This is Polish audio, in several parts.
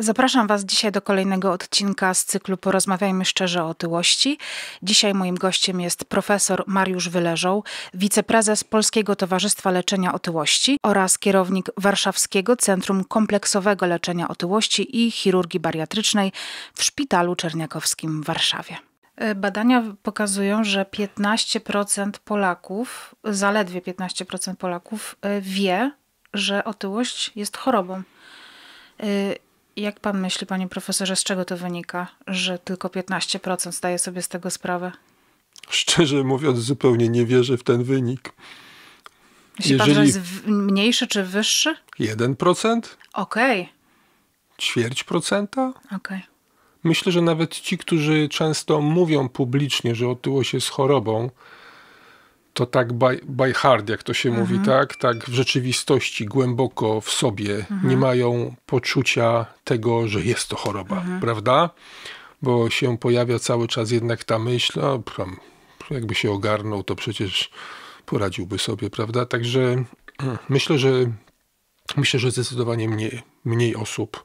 Zapraszam Was dzisiaj do kolejnego odcinka z cyklu Porozmawiajmy szczerze o otyłości. Dzisiaj moim gościem jest profesor Mariusz Wyleżą, wiceprezes Polskiego Towarzystwa Leczenia Otyłości oraz kierownik Warszawskiego Centrum Kompleksowego Leczenia Otyłości i Chirurgii Bariatrycznej w Szpitalu Czerniakowskim w Warszawie. Badania pokazują, że 15% Polaków, zaledwie 15% Polaków e, wie, że otyłość jest chorobą e, jak pan myśli, panie profesorze, z czego to wynika, że tylko 15% zdaje sobie z tego sprawę? Szczerze mówiąc, zupełnie nie wierzę w ten wynik. Myśli Jeżeli... pan, że jest mniejszy czy wyższy? 1%? Okej. Okay. Ćwierć procenta? Okej. Okay. Myślę, że nawet ci, którzy często mówią publicznie, że otyło się z chorobą, to tak by, by hard, jak to się mhm. mówi, tak? Tak w rzeczywistości, głęboko w sobie mhm. nie mają poczucia tego, że jest to choroba, mhm. prawda? Bo się pojawia cały czas jednak ta myśl, no, jakby się ogarnął, to przecież poradziłby sobie, prawda? Także myślę, że myślę, że zdecydowanie mniej, mniej osób.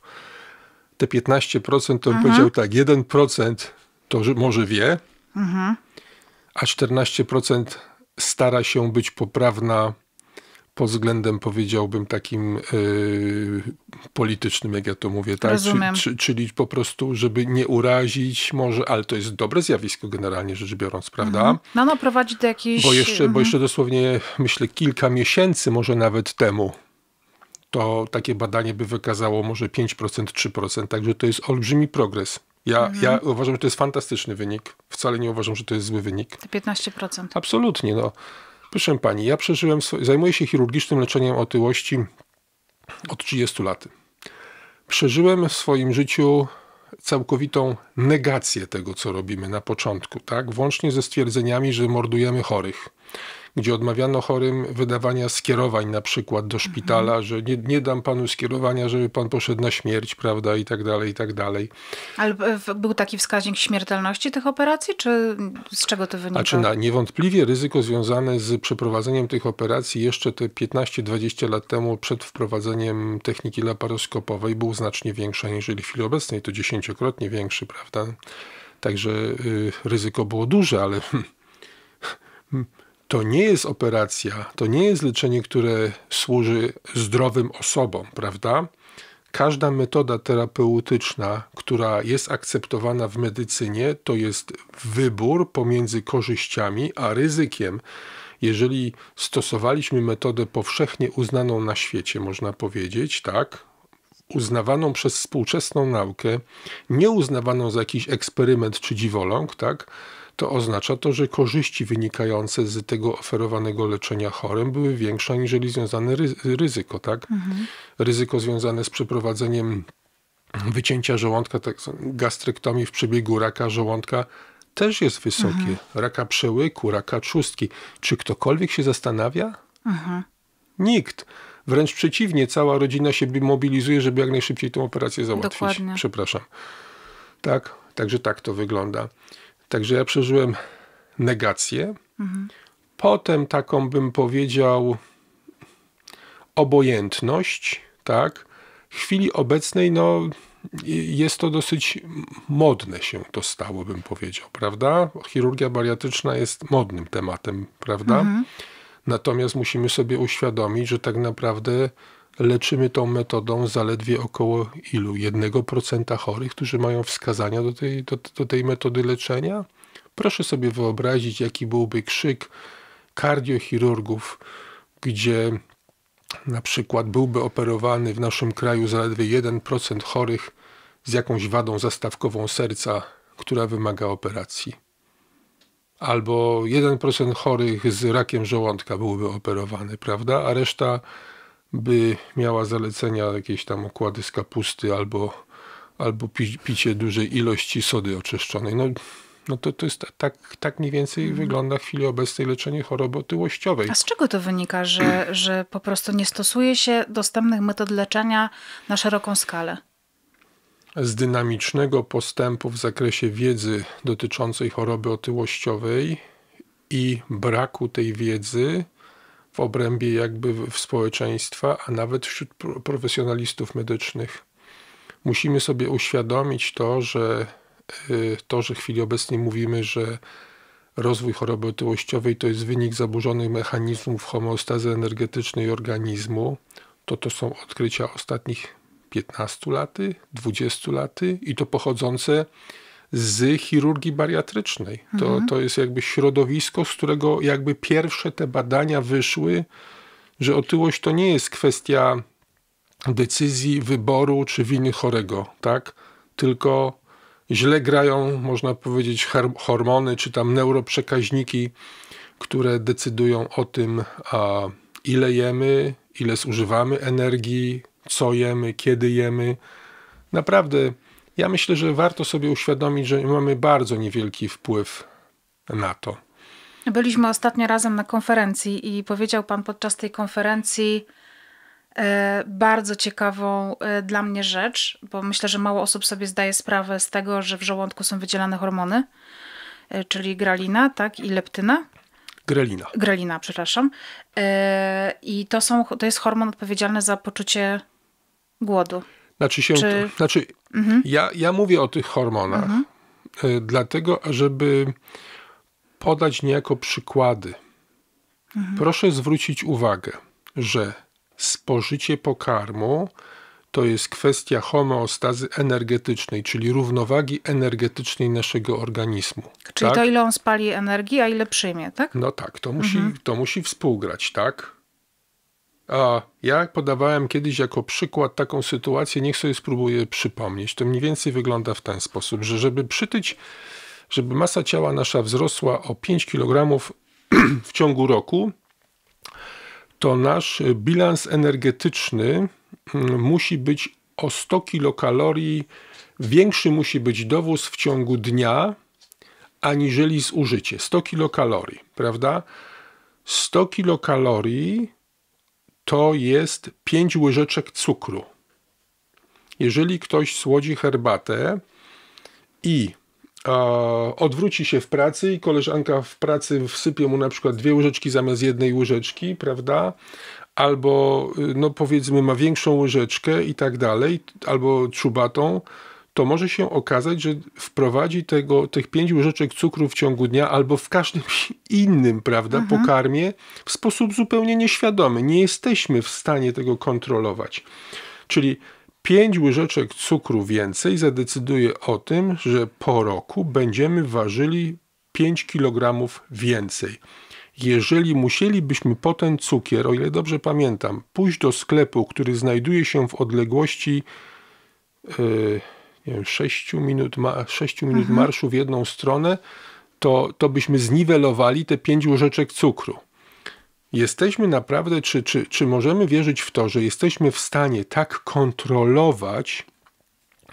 Te 15% to mhm. powiedział tak, 1% to może wie, mhm. a 14% stara się być poprawna pod względem, powiedziałbym, takim e, politycznym, jak ja to mówię, tak? Czy, czy, czyli po prostu, żeby nie urazić może, ale to jest dobre zjawisko generalnie rzecz biorąc, prawda? Mhm. No, no, prowadzi do jakiejś... Bo jeszcze, mhm. bo jeszcze dosłownie, myślę, kilka miesięcy może nawet temu, to takie badanie by wykazało może 5%, 3%, także to jest olbrzymi progres. Ja, mhm. ja uważam, że to jest fantastyczny wynik. Wcale nie uważam, że to jest zły wynik. Te 15%. Absolutnie. No. Proszę pani, ja przeżyłem, zajmuję się chirurgicznym leczeniem otyłości od 30 lat. Przeżyłem w swoim życiu całkowitą negację tego, co robimy na początku, tak? Włącznie ze stwierdzeniami, że mordujemy chorych, gdzie odmawiano chorym wydawania skierowań na przykład do szpitala, mhm. że nie, nie dam panu skierowania, żeby pan poszedł na śmierć, prawda, i tak dalej, i tak dalej. Ale był taki wskaźnik śmiertelności tych operacji, czy z czego to wynika? Znaczy, na, niewątpliwie ryzyko związane z przeprowadzeniem tych operacji jeszcze te 15-20 lat temu przed wprowadzeniem techniki laparoskopowej był znacznie większe aniżeli w chwili obecnej, to dziesięciokrotnie większy, prawda? Także y, ryzyko było duże, ale to nie jest operacja, to nie jest leczenie, które służy zdrowym osobom, prawda? Każda metoda terapeutyczna, która jest akceptowana w medycynie, to jest wybór pomiędzy korzyściami a ryzykiem. Jeżeli stosowaliśmy metodę powszechnie uznaną na świecie, można powiedzieć, tak, uznawaną przez współczesną naukę, nieuznawaną za jakiś eksperyment czy dziwoląg, tak, to oznacza to, że korzyści wynikające z tego oferowanego leczenia chorym były większe aniżeli związane ryzyko, tak? Mhm. Ryzyko związane z przeprowadzeniem wycięcia żołądka, tak, gastrektomii w przebiegu raka żołądka też jest wysokie. Mhm. Raka przełyku, raka trzustki. Czy ktokolwiek się zastanawia? Mhm. Nikt. Wręcz przeciwnie, cała rodzina się mobilizuje, żeby jak najszybciej tę operację załatwić. Dokładnie. Przepraszam. Tak, także tak to wygląda. Także ja przeżyłem negację. Mhm. Potem taką bym powiedział obojętność, tak? W chwili obecnej, no, jest to dosyć modne się to stało, bym powiedział, prawda? Chirurgia bariatryczna jest modnym tematem, prawda? Mhm. Natomiast musimy sobie uświadomić, że tak naprawdę leczymy tą metodą zaledwie około ilu? 1% chorych, którzy mają wskazania do tej, do, do tej metody leczenia? Proszę sobie wyobrazić, jaki byłby krzyk kardiochirurgów, gdzie na przykład byłby operowany w naszym kraju zaledwie 1% chorych z jakąś wadą zastawkową serca, która wymaga operacji. Albo 1% chorych z rakiem żołądka byłby operowany, prawda? A reszta by miała zalecenia jakieś tam okłady z kapusty albo, albo pi, picie dużej ilości sody oczyszczonej. No, no to, to jest tak, tak mniej więcej mhm. wygląda w chwili obecnej leczenie choroby otyłościowej. A z czego to wynika, że, że po prostu nie stosuje się dostępnych metod leczenia na szeroką skalę? Z dynamicznego postępu w zakresie wiedzy dotyczącej choroby otyłościowej i braku tej wiedzy w obrębie jakby w społeczeństwa, a nawet wśród profesjonalistów medycznych. Musimy sobie uświadomić to, że y, to, że w chwili obecnej mówimy, że rozwój choroby otyłościowej to jest wynik zaburzonych mechanizmów homeostazy energetycznej organizmu, to to są odkrycia ostatnich 15 laty, 20 laty i to pochodzące z chirurgii bariatrycznej. To, mhm. to jest jakby środowisko, z którego jakby pierwsze te badania wyszły, że otyłość to nie jest kwestia decyzji, wyboru czy winy chorego, tak? Tylko źle grają, można powiedzieć, hormony czy tam neuroprzekaźniki, które decydują o tym, ile jemy, ile zużywamy energii, co jemy, kiedy jemy. Naprawdę ja myślę, że warto sobie uświadomić, że mamy bardzo niewielki wpływ na to. Byliśmy ostatnio razem na konferencji i powiedział Pan podczas tej konferencji e, bardzo ciekawą e, dla mnie rzecz, bo myślę, że mało osób sobie zdaje sprawę z tego, że w żołądku są wydzielane hormony, e, czyli gralina tak, i leptyna. Grelina. Grelina, przepraszam. I to, są, to jest hormon odpowiedzialny za poczucie głodu. Znaczy, się, Czy... znaczy mhm. ja, ja mówię o tych hormonach, mhm. E, dlatego, żeby podać niejako przykłady. Mhm. Proszę zwrócić uwagę, że spożycie pokarmu to jest kwestia homeostazy energetycznej, czyli równowagi energetycznej naszego organizmu. Czyli tak? to, ile on spali energii, a ile przyjmie, tak? No tak, to musi, mhm. to musi współgrać, tak? A ja podawałem kiedyś jako przykład taką sytuację, niech sobie spróbuję przypomnieć. To mniej więcej wygląda w ten sposób, że żeby przytyć, żeby masa ciała nasza wzrosła o 5 kg w ciągu roku, to nasz bilans energetyczny mm, musi być o 100 kilokalorii większy musi być dowóz w ciągu dnia aniżeli zużycie. 100 kilokalorii, prawda? 100 kilokalorii to jest 5 łyżeczek cukru. Jeżeli ktoś słodzi herbatę i e, odwróci się w pracy i koleżanka w pracy wsypie mu na przykład dwie łyżeczki zamiast jednej łyżeczki, prawda? Albo y, no powiedzmy ma większą łyżeczkę i tak dalej, albo czubatą, to może się okazać, że wprowadzi tego, tych pięć łyżeczek cukru w ciągu dnia albo w każdym innym, prawda, mhm. pokarmie w sposób zupełnie nieświadomy. Nie jesteśmy w stanie tego kontrolować. Czyli 5 łyżeczek cukru więcej zadecyduje o tym, że po roku będziemy ważyli 5 kg więcej. Jeżeli musielibyśmy po ten cukier, o ile dobrze pamiętam, pójść do sklepu, który znajduje się w odległości yy, nie wiem, 6 minut, ma, 6 minut mhm. marszu w jedną stronę, to, to byśmy zniwelowali te 5 łyżeczek cukru. Jesteśmy naprawdę, czy, czy, czy możemy wierzyć w to, że jesteśmy w stanie tak kontrolować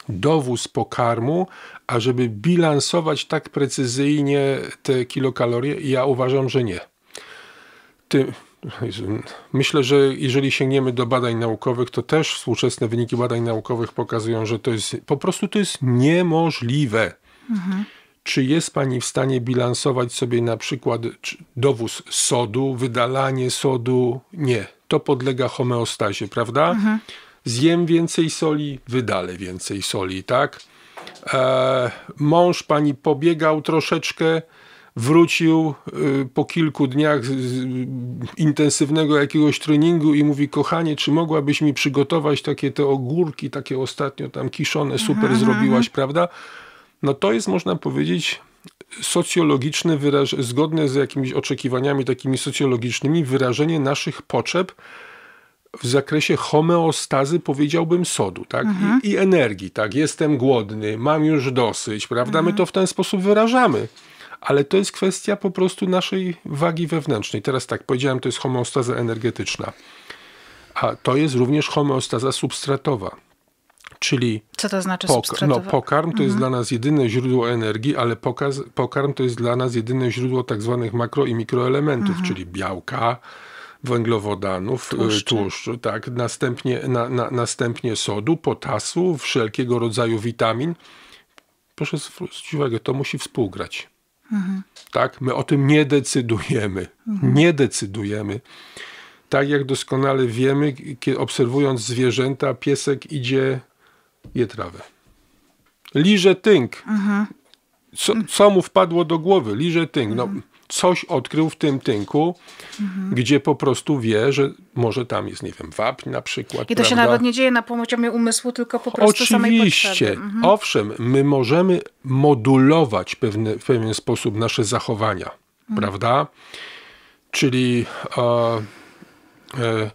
dowóz pokarmu, ażeby bilansować tak precyzyjnie te kilokalorie? Ja uważam, że nie. Myślę, że jeżeli sięgniemy do badań naukowych, to też współczesne wyniki badań naukowych pokazują, że to jest po prostu to jest niemożliwe. Mhm. Czy jest pani w stanie bilansować sobie na przykład dowóz sodu, wydalanie sodu? Nie. To podlega homeostazie, prawda? Mhm. Zjem więcej soli, wydalę więcej soli, tak? E, mąż pani pobiegał troszeczkę, wrócił y, po kilku dniach intensywnego jakiegoś treningu i mówi: Kochanie, czy mogłabyś mi przygotować takie te ogórki, takie ostatnio tam kiszone, super mhm, mhm, zrobiłaś, mhm. prawda? No to jest, można powiedzieć, socjologiczne, wyraż... zgodne z jakimiś oczekiwaniami takimi socjologicznymi, wyrażenie naszych potrzeb w zakresie homeostazy, powiedziałbym, sodu tak? Mhm. I, I, energii. Tak? Jestem głodny, mam już dosyć, prawda? Mhm. My to w ten sposób wyrażamy ale to jest kwestia po prostu naszej wagi wewnętrznej. Teraz tak, powiedziałem, to jest homeostaza energetyczna, a to jest również homeostaza substratowa. Czyli Co to znaczy pok- no, pokarm to mhm. jest dla nas jedyne źródło energii, ale pokaz, pokarm to jest dla nas jedyne źródło tak zwanych makro i mikroelementów, mhm. czyli białka, węglowodanów, y, tłuszczu, tłuszczu tak, następnie, na, na, następnie sodu, potasu, wszelkiego rodzaju witamin. Proszę zwrócić uwagę, to musi współgrać. Tak? My o tym nie decydujemy. Mhm. Nie decydujemy. Tak jak doskonale wiemy, obserwując zwierzęta, piesek idzie je trawę. Liże tynk. Mhm. Co, co, mu wpadło do głowy? Liże tynk. No, mhm coś odkrył w tym tynku, mhm. gdzie po prostu wie, że może tam jest, nie wiem, wapń na przykład. I to prawda? się nawet nie dzieje na poziomie umysłu, tylko po prostu Oczywiście, samej Oczywiście, mhm. owszem, my możemy modulować pewne, w pewien sposób nasze zachowania, mhm. prawda? Czyli e, e,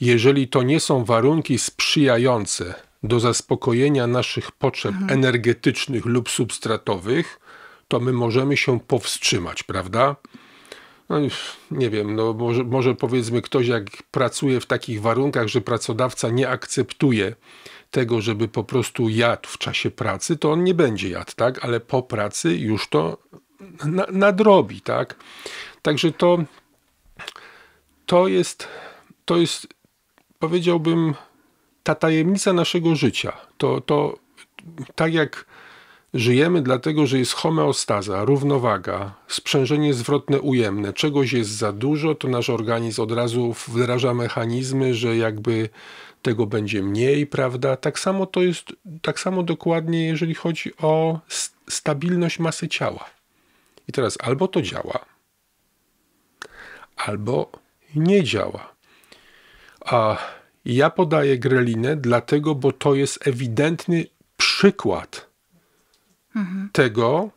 jeżeli to nie są warunki sprzyjające do zaspokojenia naszych potrzeb mhm. energetycznych lub substratowych, to my możemy się powstrzymać, prawda? No nie wiem, no może, może powiedzmy ktoś jak pracuje w takich warunkach, że pracodawca nie akceptuje tego, żeby po prostu jadł w czasie pracy, to on nie będzie jadł, tak? Ale po pracy już to na, nadrobi, tak? Także to, to jest, to jest, powiedziałbym, ta tajemnica naszego życia. To, to tak jak Żyjemy dlatego, że jest homeostaza, równowaga, sprzężenie zwrotne ujemne. Czegoś jest za dużo, to nasz organizm od razu wdraża mechanizmy, że jakby tego będzie mniej, prawda? Tak samo to jest, tak samo dokładnie, jeżeli chodzi o stabilność masy ciała. I teraz albo to działa, albo nie działa. A ja podaję grelinę dlatego, bo to jest ewidentny przykład mhm. tego,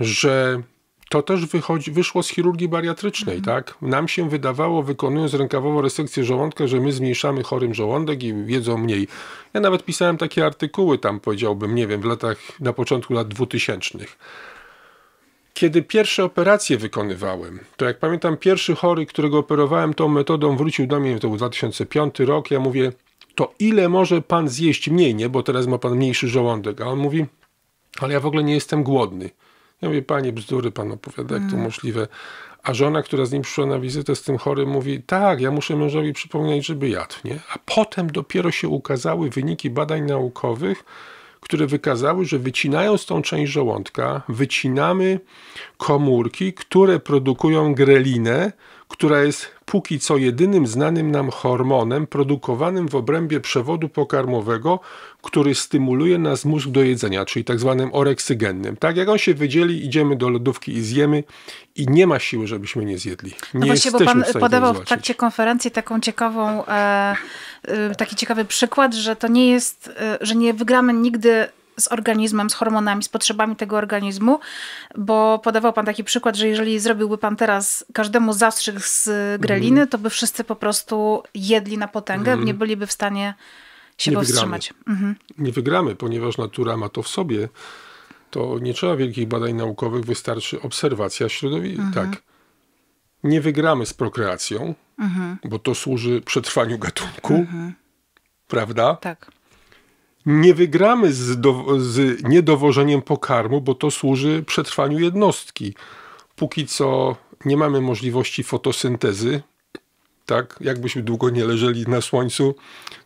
że to też wychodzi, wyszło z chirurgii bariatrycznej, mhm. tak? Nam się wydawało, wykonując rękawową resekcję żołądka, że my zmniejszamy chorym żołądek i jedzą mniej. Ja nawet pisałem takie artykuły tam, powiedziałbym, nie wiem, w latach, na początku lat 2000. Kiedy pierwsze operacje wykonywałem, to jak pamiętam, pierwszy chory, którego operowałem tą metodą, wrócił do mnie, to był 2005 rok, ja mówię, to ile może pan zjeść mniej, nie? Bo teraz ma pan mniejszy żołądek. A on mówi, ale ja w ogóle nie jestem głodny. Ja mówię, panie, bzdury pan opowiada, jak to mm. możliwe. A żona, która z nim przyszła na wizytę z tym chorym, mówi, tak, ja muszę mężowi przypominać, żeby jadł, nie? A potem dopiero się ukazały wyniki badań naukowych, które wykazały, że wycinając tą część żołądka, wycinamy komórki, które produkują grelinę, która jest póki co jedynym znanym nam hormonem produkowanym w obrębie przewodu pokarmowego, który stymuluje nas mózg do jedzenia, czyli tak zwanym oreksygennym. Tak, jak on się wydzieli, idziemy do lodówki i zjemy i nie ma siły, żebyśmy nie zjedli. Nie no właśnie, bo pan podawał w trakcie konferencji taką ciekawą, e, e, taki ciekawy przykład, że to nie jest, e, że nie wygramy nigdy z organizmem, z hormonami, z potrzebami tego organizmu, bo podawał Pan taki przykład, że jeżeli zrobiłby Pan teraz każdemu zastrzyk z greliny, mhm. to by wszyscy po prostu jedli na potęgę, mm. nie byliby w stanie się nie wygramy. Mhm. Nie wygramy, ponieważ natura ma to w sobie. To nie trzeba wielkich badań naukowych, wystarczy obserwacja środowiska. Mhm. Tak. Nie wygramy z prokreacją, bo to służy przetrwaniu gatunku. Prawda? Tak nie wygramy z, do, z niedowożeniem pokarmu, bo to służy przetrwaniu jednostki. Póki co nie mamy możliwości fotosyntezy, tak? Jakbyśmy długo nie leżeli na słońcu,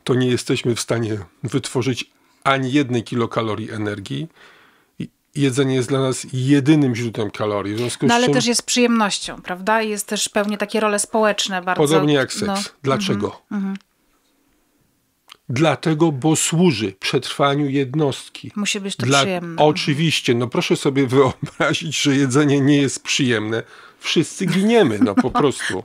to nie jesteśmy w stanie wytworzyć ani jednej kilokalorii energii. Jedzenie jest dla nas jedynym źródłem kalorii. W związku no, ale czym... też jest przyjemnością, prawda? Jest też pewnie takie role społeczne bardzo. Podobnie jak seks. No. Dlaczego? Mhm. mhm. Dlatego, bo służy przetrwaniu jednostki. Musi być to Dla... przyjemne. Oczywiście, no proszę sobie wyobrazić, że jedzenie nie jest przyjemne. Wszyscy giniemy, no po prostu.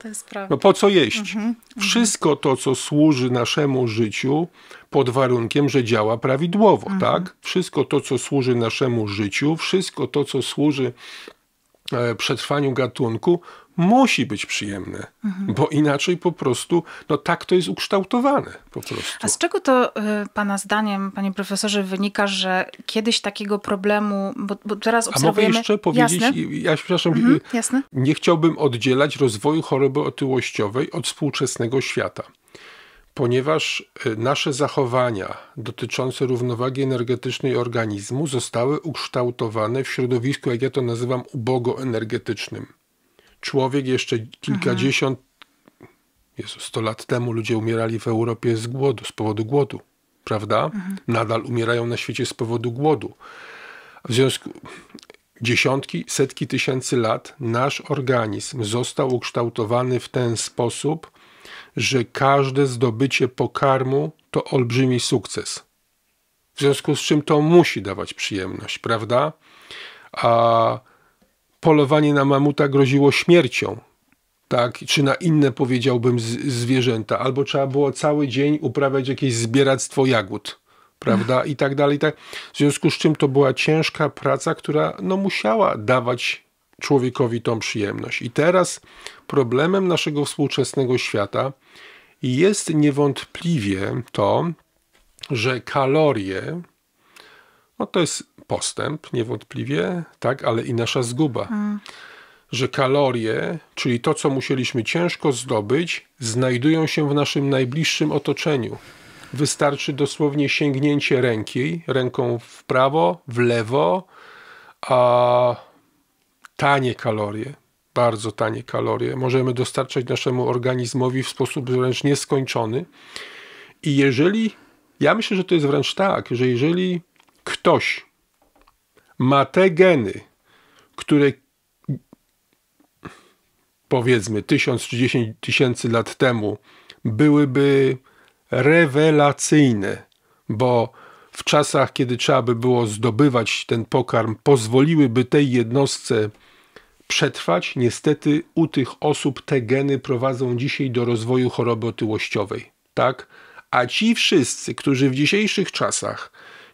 No po co jeść? Mhm, mhm, Wszystko to, co służy naszemu życiu, pod warunkiem, że działa prawidłowo, mhm. tak? Wszystko to, co służy naszemu życiu, wszystko to, co służy e, przetrwaniu gatunku, musi być przyjemne, mhm. bo inaczej po prostu, no tak to jest ukształtowane po prostu. A z czego to y, Pana zdaniem, Panie Profesorze, wynika, że kiedyś takiego problemu, bo, bo teraz obserwujemy... A mogę jeszcze powiedzieć, jasne. ja przepraszam, mhm, y, jasne. nie chciałbym oddzielać rozwoju choroby otyłościowej od współczesnego świata ponieważ y, nasze zachowania dotyczące równowagi energetycznej organizmu zostały ukształtowane w środowisku, jak ja to nazywam, ubogo energetycznym człowiek jeszcze kilkadziesiąt, Jezu, 100 lat temu ludzie umierali w Europie z głodu, z powodu głodu, prawda? Mhm. Nadal umierają na świecie z powodu głodu. W związku dziesiątki, setki tysięcy lat nasz organizm został ukształtowany w ten sposób, że każde zdobycie pokarmu to olbrzymi sukces. W związku z czym to musi dawać przyjemność, prawda? A polowanie na mamuta groziło śmiercią, tak, czy na inne powiedziałbym zwierzęta, albo trzeba było cały dzień uprawiać jakieś zbieractwo jagód, prawda, i tak dalej. I tak. W związku z czym to była ciężka praca, która no, musiała dawać człowiekowi tą przyjemność. I teraz problemem naszego współczesnego świata jest niewątpliwie to, że kalorie no to jest postęp, niewątpliwie, tak, ale i nasza zguba. Że kalorie, czyli to, co musieliśmy ciężko zdobyć, znajdują się w naszym najbliższym otoczeniu. Wystarczy dosłownie sięgnięcie ręki, ręką w prawo, w lewo, a tanie kalorie, bardzo tanie kalorie, możemy dostarczać naszemu organizmowi w sposób wręcz nieskończony. I jeżeli, ja myślę, że to jest wręcz tak, że jeżeli ktoś ma te geny, które powiedzmy 1000 czy 10 tysięcy lat temu byłyby rewelacyjne, bo w czasach, kiedy trzeba by było zdobywać ten pokarm, pozwoliłyby tej jednostce przetrwać. Niestety u tych osób te geny prowadzą dzisiaj do rozwoju choroby otyłościowej, tak? A ci wszyscy, którzy w dzisiejszych czasach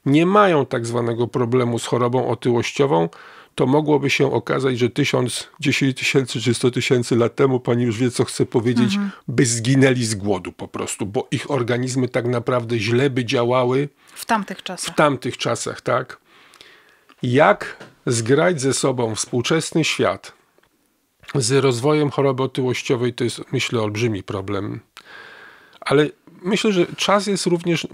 nie mają tak zwanego problemu z chorobą otyłościową, to mogłoby się okazać, że tysiąc, dziesięć tysięcy czy sto tysięcy lat temu, pani już wie, co chce powiedzieć, mhm. by zginęli z głodu po prostu, bo ich organizmy tak naprawdę źle by działały. W tamtych czasach. W tamtych czasach, tak. Jak zgrać ze sobą współczesny świat z rozwojem choroby otyłościowej, to jest, myślę, olbrzymi problem. Ale myślę, że czas jest również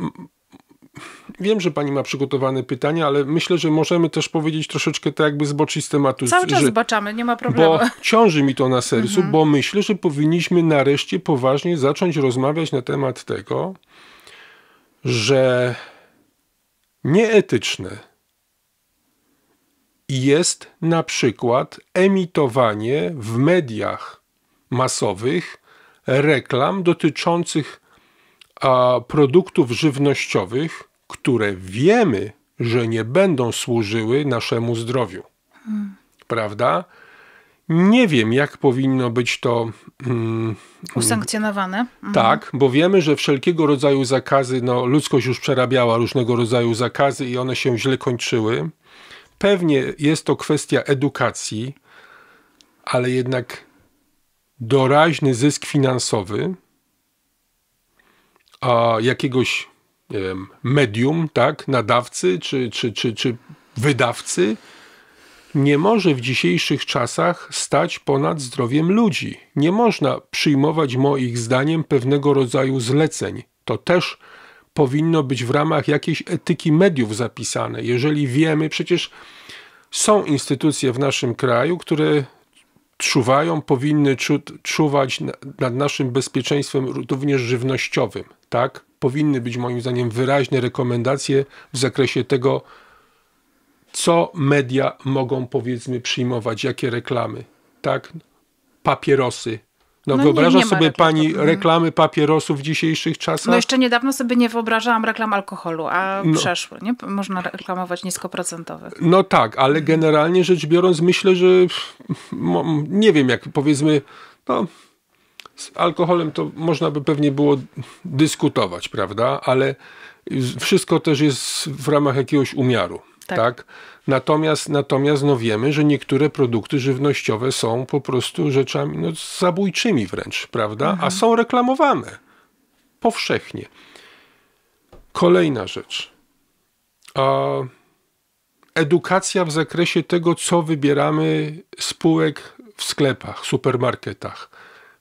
Wiem, że pani ma przygotowane pytania, ale myślę, że możemy też powiedzieć troszeczkę tak jakby zboczyć z tematu. Cały czas że, zbaczamy, nie ma problemu. Bo ciąży mi to na sercu, mhm. bo myślę, że powinniśmy nareszcie poważnie zacząć rozmawiać na temat tego, że nieetyczne jest na przykład emitowanie w mediach masowych reklam dotyczących a, produktów żywnościowych, które wiemy, że nie będą służyły naszemu zdrowiu. Prawda? Nie wiem, jak powinno być to mm, usankcjonowane. Mhm. Tak, bo wiemy, że wszelkiego rodzaju zakazy, no, ludzkość już przerabiała różnego rodzaju zakazy i one się źle kończyły. Pewnie jest to kwestia edukacji, ale jednak doraźny zysk finansowy, a jakiegoś nie wiem, medium, tak, nadawcy czy, czy, czy, czy wydawcy nie może w dzisiejszych czasach stać ponad zdrowiem ludzi. Nie można przyjmować moich zdaniem pewnego rodzaju zleceń. To też powinno być w ramach jakiejś etyki mediów zapisane. Jeżeli wiemy, przecież są instytucje w naszym kraju, które czuwają, powinny czu, czuwać nad naszym bezpieczeństwem również żywnościowym, tak? powinny być moim zdaniem wyraźne rekomendacje w zakresie tego, co media mogą powiedzmy przyjmować, jakie reklamy, tak? Papierosy. No, no wyobraża nie, nie sobie pani mhm. reklamy papierosów w dzisiejszych czasach? No jeszcze niedawno sobie nie wyobrażałam reklam alkoholu, a no. przeszły, nie? Można reklamować niskoprocentowy. No tak, ale mhm. generalnie rzecz biorąc myślę, że nie wiem, jak powiedzmy, no z alkoholem to można by pewnie było dyskutować, prawda? Ale wszystko też jest w ramach jakiegoś umiaru. Tak. tak. Natomiast, natomiast no wiemy, że niektóre produkty żywnościowe są po prostu rzeczami no, zabójczymi wręcz, prawda? Mhm. A są reklamowane powszechnie. Kolejna rzecz. edukacja w zakresie tego, co wybieramy spółek w sklepach, supermarketach.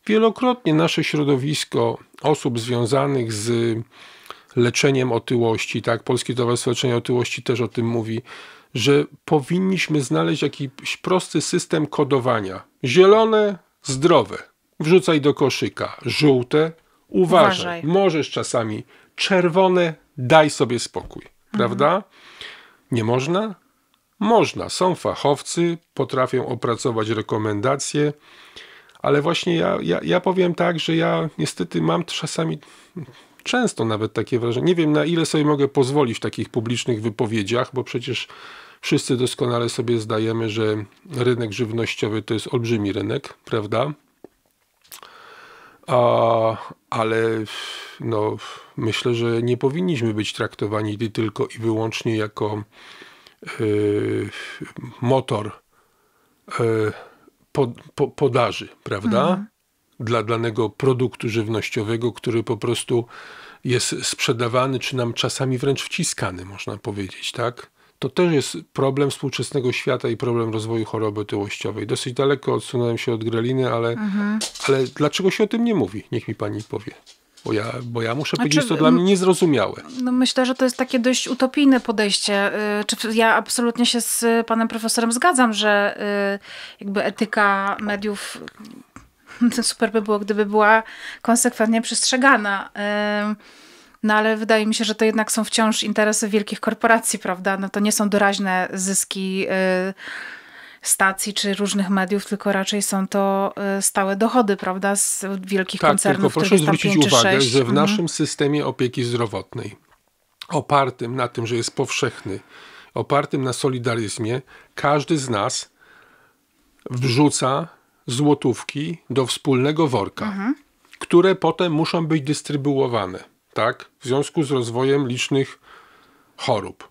Wielokrotnie nasze środowisko osób związanych z leczeniem otyłości, tak, Polskie Towarzystwo Leczenia Otyłości też o tym mówi, że powinniśmy znaleźć jakiś prosty system kodowania. Zielone, zdrowe, wrzucaj do koszyka. Żółte, uważaj. uważaj. Możesz czasami. Czerwone, daj sobie spokój. Mhm. Prawda? Mhm. Nie można? Można. Są fachowcy, potrafią opracować rekomendacje ale właśnie ja, ja, ja powiem tak, że ja niestety mam czasami często nawet takie wrażenie. Nie wiem, na ile sobie mogę pozwolić w takich publicznych wypowiedziach, bo przecież wszyscy doskonale sobie zdajemy, że rynek żywnościowy to jest olbrzymi rynek, prawda? A, ale no, myślę, że nie powinniśmy być traktowani tylko i wyłącznie jako yy, motor. Yy, po, po, podaży, prawda? Mhm. Dla danego produktu żywnościowego, który po prostu jest sprzedawany, czy nam czasami wręcz wciskany, można powiedzieć, tak? To też jest problem współczesnego świata i problem rozwoju choroby otyłościowej. Dosyć daleko odsunąłem się od greliny, ale, mhm. ale dlaczego się o tym nie mówi? Niech mi pani powie. Bo ja, bo ja muszę powiedzieć, znaczy, to dla mnie niezrozumiałe. No myślę, że to jest takie dość utopijne podejście. Y, czy ja absolutnie się z panem profesorem zgadzam, że y, jakby etyka mediów super by było, gdyby była konsekwentnie przestrzegana. Y, no ale wydaje mi się, że to jednak są wciąż interesy wielkich korporacji, prawda? No to nie są doraźne zyski. Yy, stacji czy różnych mediów, tylko raczej są to e, stałe dochody, prawda, z wielkich tak, koncernów. Tylko proszę zwrócić uwagę, że w mhm. naszym systemie opieki zdrowotnej, opartym na tym, że jest powszechny, opartym na solidaryzmie, każdy z nas wrzuca złotówki do wspólnego worka, mhm. które potem muszą być dystrybuowane, tak? W związku z rozwojem licznych chorób.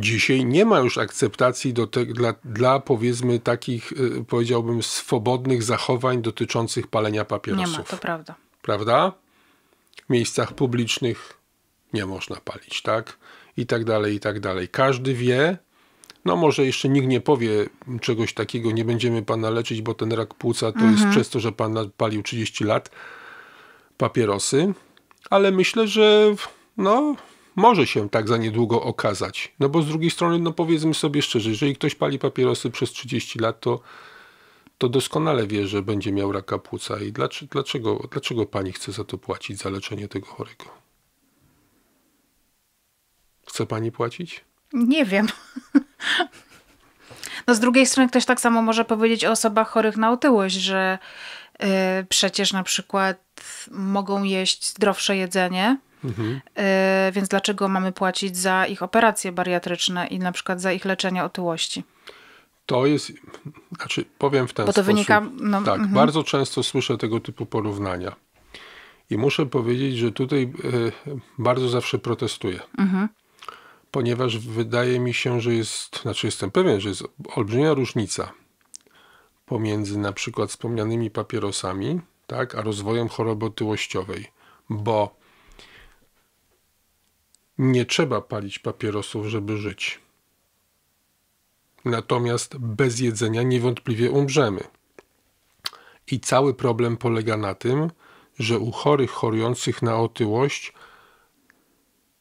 Dzisiaj nie ma już akceptacji do te, dla, dla, powiedzmy takich, y, powiedziałbym, swobodnych zachowań dotyczących palenia papierosów. Nie ma, to prawda. Prawda? W miejscach publicznych nie można palić, tak? I tak dalej, i tak dalej. Każdy wie, no może jeszcze nikt nie powie czegoś takiego, nie będziemy pana leczyć, bo ten rak płuca to mhm. jest przez to, że pan palił 30 lat papierosy, ale myślę, że no może się tak za niedługo okazać. No bo z drugiej strony, no powiedzmy sobie szczerze, jeżeli ktoś pali papierosy przez 30 lat, to, to doskonale wie, że będzie miał raka płuca. I dlaczego, dlaczego, dlaczego pani chce za to płacić, za leczenie tego chorego? Chce pani płacić? Nie wiem. No z drugiej strony ktoś tak samo może powiedzieć o osobach chorych na otyłość, że y, przecież na przykład mogą jeść zdrowsze jedzenie, Mhm. E, więc dlaczego mamy płacić za ich operacje bariatryczne i na przykład za ich leczenie otyłości? To jest, znaczy powiem w ten Bo to sposób. Wynika, no, tak, mhm. bardzo często słyszę tego typu porównania. I muszę powiedzieć, że tutaj y, bardzo zawsze protestuję. Mhm. Ponieważ wydaje mi się, że jest, znaczy jestem pewien, że jest olbrzymia różnica pomiędzy na przykład wspomnianymi papierosami, tak, a rozwojem choroby otyłościowej. Bo nie trzeba palić papierosów, żeby żyć. Natomiast bez jedzenia niewątpliwie umrzemy. I cały problem polega na tym, że u chorych chorujących na otyłość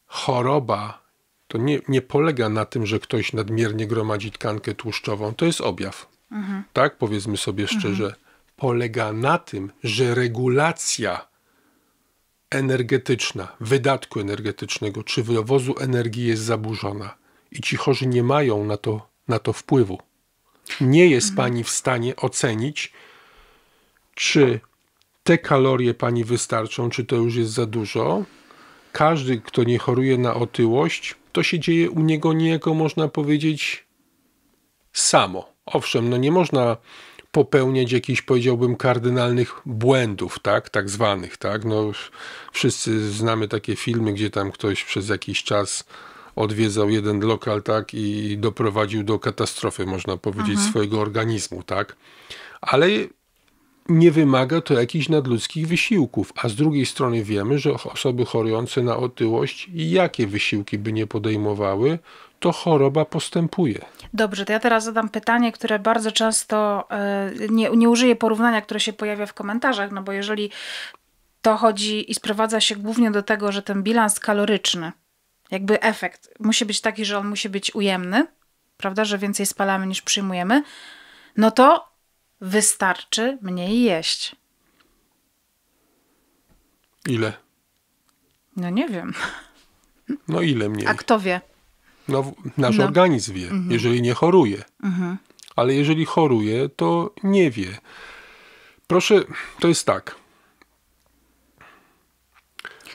choroba to nie, nie polega na tym, że ktoś nadmiernie gromadzi tkankę tłuszczową. To jest objaw. Mhm. Tak, powiedzmy sobie szczerze. Mhm. Polega na tym, że regulacja energetyczna, wydatku energetycznego czy wywozu energii jest zaburzona i ci chorzy nie mają na to, na to wpływu. Nie jest mhm. pani w stanie ocenić, czy te kalorie pani wystarczą, czy to już jest za dużo. Każdy, kto nie choruje na otyłość, to się dzieje u niego niejako, można powiedzieć, samo. Owszem, no nie można popełniać jakichś, powiedziałbym, kardynalnych błędów, tak, tak zwanych, tak. No, wszyscy znamy takie filmy, gdzie tam ktoś przez jakiś czas odwiedzał jeden lokal, tak, i doprowadził do katastrofy, można powiedzieć, mhm. swojego organizmu, tak. Ale nie wymaga to jakichś nadludzkich wysiłków, a z drugiej strony wiemy, że osoby chorujące na otyłość, jakie wysiłki by nie podejmowały, to choroba postępuje. Dobrze, to ja teraz zadam pytanie, które bardzo często e, nie, nie użyję porównania, które się pojawia w komentarzach, no bo jeżeli to chodzi i sprowadza się głównie do tego, że ten bilans kaloryczny, jakby efekt musi być taki, że on musi być ujemny, prawda, że więcej spalamy niż przyjmujemy, no to wystarczy mniej jeść. Ile? No nie wiem. No ile mniej? A kto wie? No, nasz no. organizm wie, mhm. jeżeli nie choruje. Mhm. Ale jeżeli choruje, to nie wie. Proszę, to jest tak.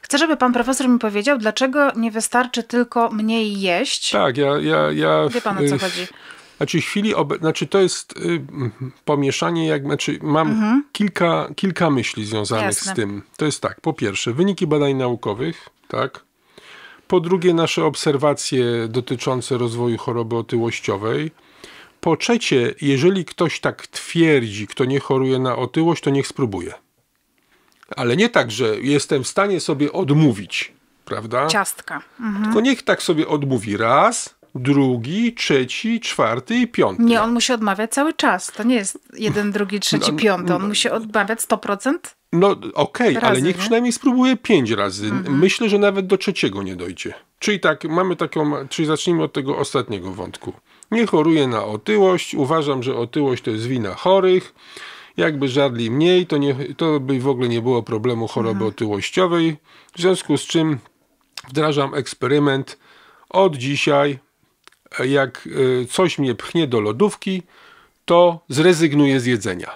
Chcę, żeby pan profesor mi powiedział, dlaczego nie wystarczy tylko mniej jeść. Tak, ja. ja, ja Wie pan o co chodzi. Znaczy, w chwili obe... znaczy to jest y, pomieszanie, jak, znaczy mam mhm. kilka, kilka myśli związanych Jasne. z tym. To jest tak, po pierwsze, wyniki badań naukowych, tak, po drugie, nasze obserwacje dotyczące rozwoju choroby otyłościowej. Po trzecie, jeżeli ktoś tak twierdzi, kto nie choruje na otyłość, to niech spróbuje. Ale nie tak, że jestem w stanie sobie odmówić, prawda? Ciastka. Mhm. Tylko niech tak sobie odmówi raz, drugi, trzeci, czwarty i piąty. Nie, on musi odmawiać cały czas. To nie jest jeden, drugi, trzeci, no, piąty. On no, musi odmawiać 100% no okej, okay, ale niech nie? przynajmniej spróbuje pięć razy. Mhm. Myślę, że nawet do trzeciego nie dojdzie. Czyli tak, mamy taką, czyli zacznijmy od tego ostatniego wątku. Nie choruję na otyłość, uważam, że otyłość to jest wina chorych. Jakby żadli mniej, to, nie, to by w ogóle nie było problemu choroby mhm. otyłościowej. W związku z czym wdrażam eksperyment. Od dzisiaj, jak e, coś mnie pchnie do lodówki, to zrezygnuję z jedzenia.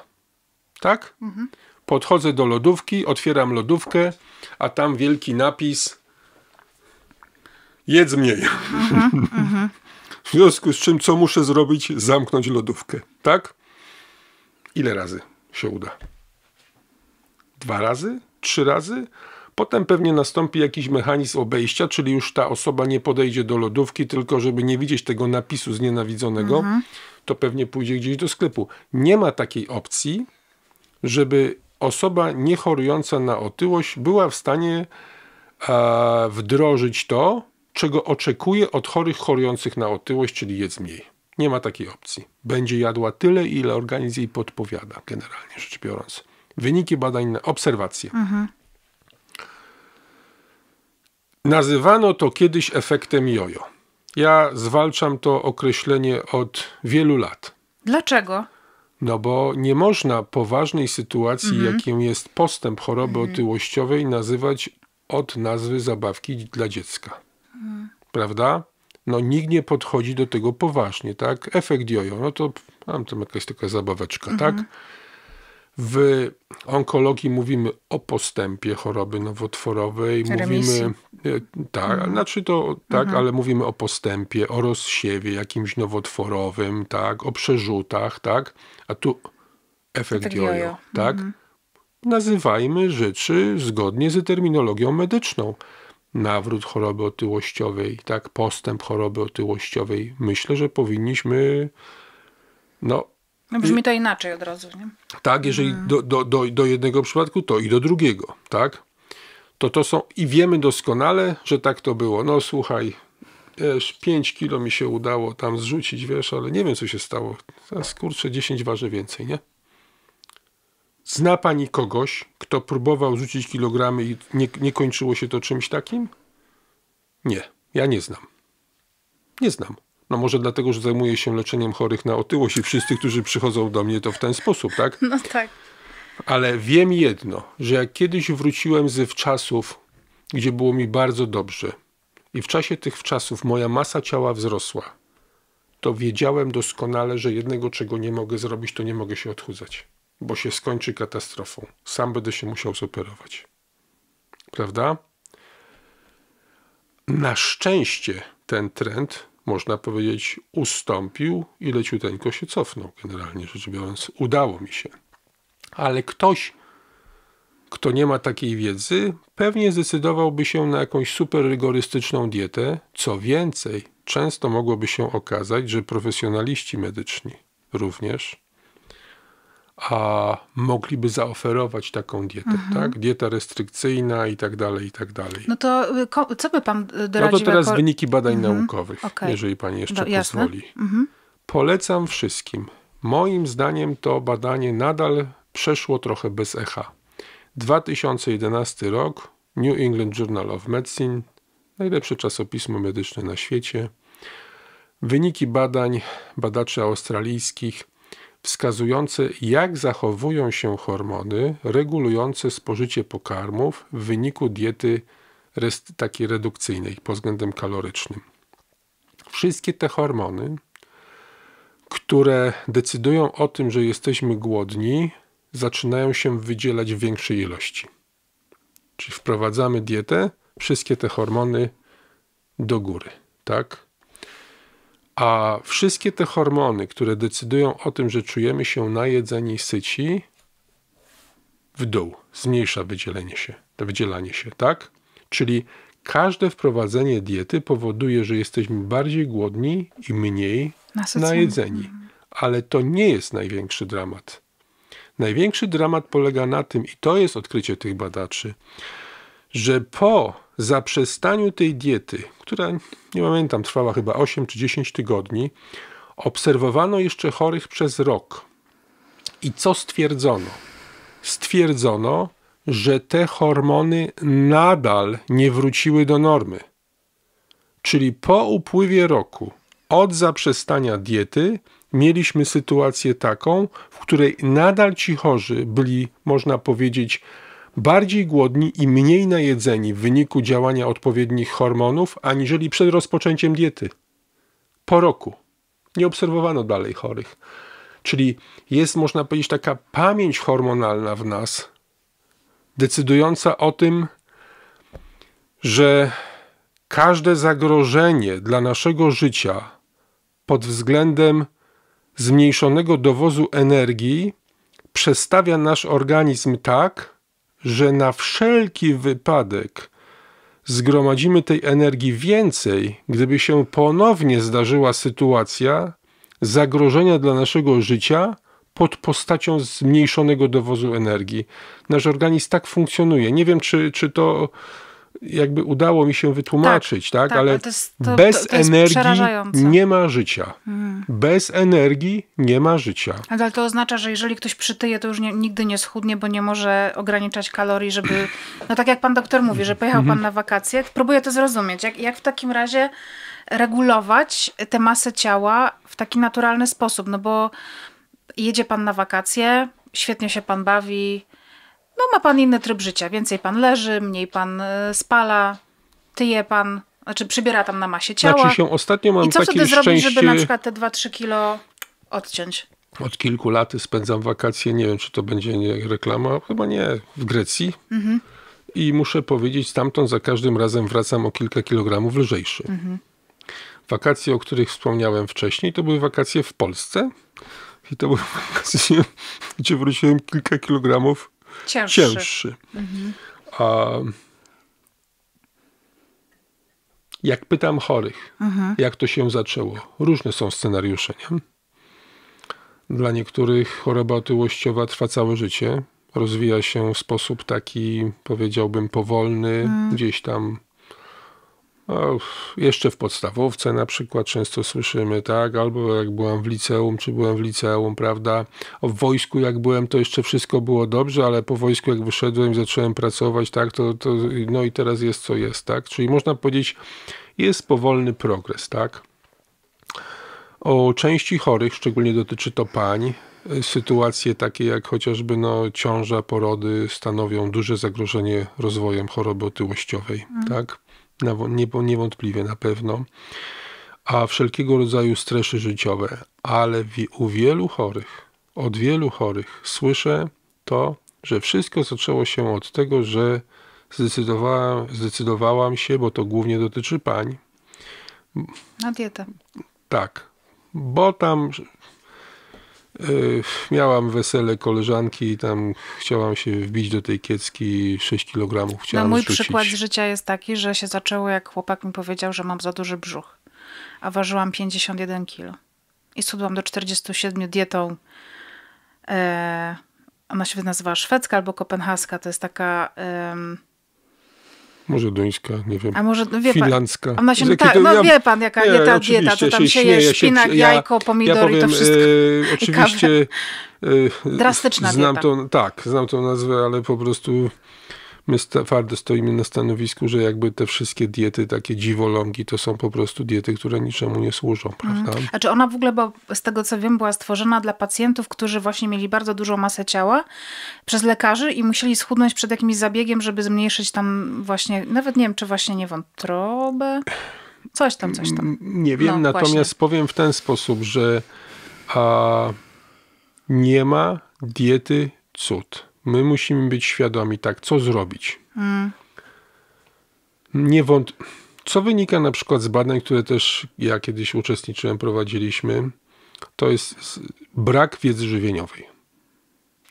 Tak? Mhm. Podchodzę do lodówki, otwieram lodówkę, a tam wielki napis jedz mniej. W związku z czym, co muszę zrobić? Zamknąć lodówkę, tak? Ile razy się uda? Dwa razy? Trzy razy? Potem pewnie nastąpi jakiś mechanizm obejścia, czyli już ta osoba nie podejdzie do lodówki, tylko żeby nie widzieć tego napisu znienawidzonego, mhm. to pewnie pójdzie gdzieś do sklepu. Nie ma takiej opcji, żeby osoba niechorująca na otyłość była w stanie e, wdrożyć to, czego oczekuje od chorych chorujących na otyłość, czyli jedz mniej. Nie ma takiej opcji. Będzie jadła tyle, ile organizm jej podpowiada, generalnie rzecz biorąc. Wyniki badań, na obserwacje. Mhm. Nazywano to kiedyś efektem jojo. Ja zwalczam to określenie od wielu lat. Dlaczego? No bo nie można poważnej sytuacji, mhm. jaką jest postęp choroby mhm. otyłościowej, nazywać od nazwy zabawki dla dziecka. Mhm. Prawda? No nikt nie podchodzi do tego poważnie, tak? Efekt jojo, no to mam tam jakaś taka zabaweczka, tak? Mhm. W onkologii mówimy o postępie choroby nowotworowej, Remisji. mówimy e, tak, mhm. znaczy to tak, mhm. ale mówimy o postępie, o rozsiewie jakimś nowotworowym, tak, o przerzutach, tak, a tu efekt jojo, jojo, tak? Mhm. Nazywajmy rzeczy zgodnie z terminologią medyczną. Nawrót choroby otyłościowej, tak, postęp choroby otyłościowej. Myślę, że powinniśmy no no brzmi to inaczej od razu, nie? Tak, jeżeli hmm. do, do, do, do jednego przypadku, to i do drugiego, tak? To to są, i wiemy doskonale, że tak to było. No słuchaj, wiesz, 5 kilo mi się udało tam zrzucić, wiesz, ale nie wiem, co się stało. Teraz, kurczę, 10 waży więcej, nie? Zna pani kogoś, kto próbował rzucić kilogramy i nie, nie kończyło się to czymś takim? Nie, ja nie znam. Nie znam. No może dlatego, że zajmuję się leczeniem chorych na otyłość i wszyscy, którzy przychodzą do mnie, to w ten sposób, tak? No tak. Ale wiem jedno, że jak kiedyś wróciłem ze czasów, gdzie było mi bardzo dobrze i w czasie tych czasów moja masa ciała wzrosła, to wiedziałem doskonale, że jednego, czego nie mogę zrobić, to nie mogę się odchudzać, bo się skończy katastrofą. Sam będę się musiał zoperować. Prawda? Na szczęście ten trend można powiedzieć, ustąpił i leciuteńko się cofnął, generalnie rzecz biorąc. Udało mi się. Ale ktoś, kto nie ma takiej wiedzy, pewnie zdecydowałby się na jakąś super rygorystyczną dietę. Co więcej, często mogłoby się okazać, że profesjonaliści medyczni również a mogliby zaoferować taką dietę, mhm. tak? Dieta restrykcyjna i tak dalej, i tak dalej. No to y, co by pan y, doradził? No to teraz jako... wyniki badań mhm. naukowych, okay. jeżeli pani jeszcze Do, no, pozwoli. Mhm. Polecam wszystkim. Moim zdaniem to badanie nadal przeszło trochę bez echa. 2011 rok, New England Journal of Medicine, najlepsze czasopismo medyczne na świecie. Wyniki badań badaczy australijskich – wskazujące, jak zachowują się hormony regulujące spożycie pokarmów w wyniku diety takiej redukcyjnej pod względem kalorycznym. Wszystkie te hormony, które decydują o tym, że jesteśmy głodni, zaczynają się wydzielać w większej ilości. Czyli wprowadzamy dietę, wszystkie te hormony do góry, tak? A wszystkie te hormony, które decydują o tym, że czujemy się najedzeni i syci, w dół zmniejsza wydzielenie się, to wydzielanie się, tak? Czyli każde wprowadzenie diety powoduje, że jesteśmy bardziej głodni i mniej Nasyceni. najedzeni. Ale to nie jest największy dramat. Największy dramat polega na tym, i to jest odkrycie tych badaczy, że po zaprzestaniu tej diety, która nie pamiętam, trwała chyba 8 czy 10 tygodni, obserwowano jeszcze chorych przez rok. I co stwierdzono? Stwierdzono, że te hormony nadal nie wróciły do normy. Czyli po upływie roku od zaprzestania diety mieliśmy sytuację taką, w której nadal ci chorzy byli, można powiedzieć, bardziej głodni i mniej najedzeni w wyniku działania odpowiednich hormonów, aniżeli przed rozpoczęciem diety. Po roku nie obserwowano dalej chorych. Czyli jest, można powiedzieć, taka pamięć hormonalna w nas, decydująca o tym, że każde zagrożenie dla naszego życia pod względem zmniejszonego dowozu energii przestawia nasz organizm tak, że na wszelki wypadek zgromadzimy tej energii więcej, gdyby się ponownie zdarzyła sytuacja zagrożenia dla naszego życia pod postacią zmniejszonego dowozu energii. Nasz organizm tak funkcjonuje. Nie wiem, czy, czy to jakby udało mi się wytłumaczyć, tak? tak? tak ale to jest, to, bez to, energii nie ma życia. Hmm. Bez energii nie ma życia. Ale to oznacza, że jeżeli ktoś przytyje, to już nie, nigdy nie schudnie, bo nie może ograniczać kalorii, żeby... No tak jak pan doktor mówi, że pojechał pan mhm. na wakacje. Próbuję to zrozumieć. Jak, jak w takim razie regulować tę masę ciała w taki naturalny sposób? No bo jedzie pan na wakacje, świetnie się pan bawi, no ma pan inny tryb życia, więcej pan leży, mniej pan e, spala, tyje pan, znaczy przybiera tam na masie ciała. Znaczy się ostatnio mam I co takie wtedy szczęście... zrobić, żeby na przykład te 2-3 kilo odciąć? Od kilku lat spędzam wakacje, nie wiem czy to będzie reklama, chyba nie, w Grecji. Mhm. I muszę powiedzieć, stamtąd za każdym razem wracam o kilka kilogramów lżejszy. Mhm. Wakacje, o których wspomniałem wcześniej, to były wakacje w Polsce. I to były wakacje, gdzie wróciłem kilka kilogramów cięższy. cięższy. Mhm. A, jak pytam chorych, mhm. jak to się zaczęło? Różne są scenariusze, nie? Dla niektórych choroba otyłościowa trwa całe życie, rozwija się w sposób taki, powiedziałbym, powolny, mhm. gdzieś tam o, jeszcze w podstawowce na przykład często słyszymy, tak, albo jak byłam w liceum, czy byłem w liceum, prawda? O, w wojsku jak byłem, to jeszcze wszystko było dobrze, ale po wojsku jak wyszedłem i zacząłem pracować, tak, to, to no i teraz jest co jest, tak? Czyli można powiedzieć, jest powolny progres, tak? O części chorych, szczególnie dotyczy to pań, sytuacje takie jak chociażby no, ciąża, porody stanowią duże zagrożenie rozwojem choroby otyłościowej, mm. tak? niewątpliwie na pewno, a wszelkiego rodzaju stresy życiowe, ale u wielu chorych, od wielu chorych słyszę to, że wszystko zaczęło się od tego, że zdecydowałam, zdecydowałam się, bo to głównie dotyczy pań. Na dietę. Tak, bo tam Yy, miałam wesele koleżanki i tam chciałam się wbić do tej kiecki 6 kg. No, chciałam mój rzucić. przykład z życia jest taki, że się zaczęło jak chłopak mi powiedział, że mam za duży brzuch, a ważyłam 51 kg. I schudłam do 47 dietą. E, ona się nazywa szwedzka albo kopenhaska. To jest taka... E, może duńska, nie wiem. A może no wie finlandzka. Pan, ona się, tak, to, no ja, wie pan, jaka nie, nie ta dieta, to tam się, się je szpinak, ja, jajko, pomidor ja powiem, i to e, wszystko. E, oczywiście. E, Drastyczna znam dieta. tak, znam tą nazwę, ale po prostu my twardo stoimy na stanowisku, że jakby te wszystkie diety, takie dziwolągi, to są po prostu diety, które niczemu nie służą, mhm. prawda? Mm. A czy ona w ogóle, bo z tego co wiem, była stworzona dla pacjentów, którzy właśnie mieli bardzo dużą masę ciała przez lekarzy i musieli schudnąć przed jakimś zabiegiem, żeby zmniejszyć tam właśnie, nawet nie wiem, czy właśnie nie wątrobę, coś tam, coś tam. Nie wiem, no, natomiast właśnie. powiem w ten sposób, że a, nie ma diety cud. My musimy być świadomi, tak, co zrobić. Mm. Nie wąt... Co wynika na przykład z badań, które też ja kiedyś uczestniczyłem, prowadziliśmy, to jest brak wiedzy żywieniowej.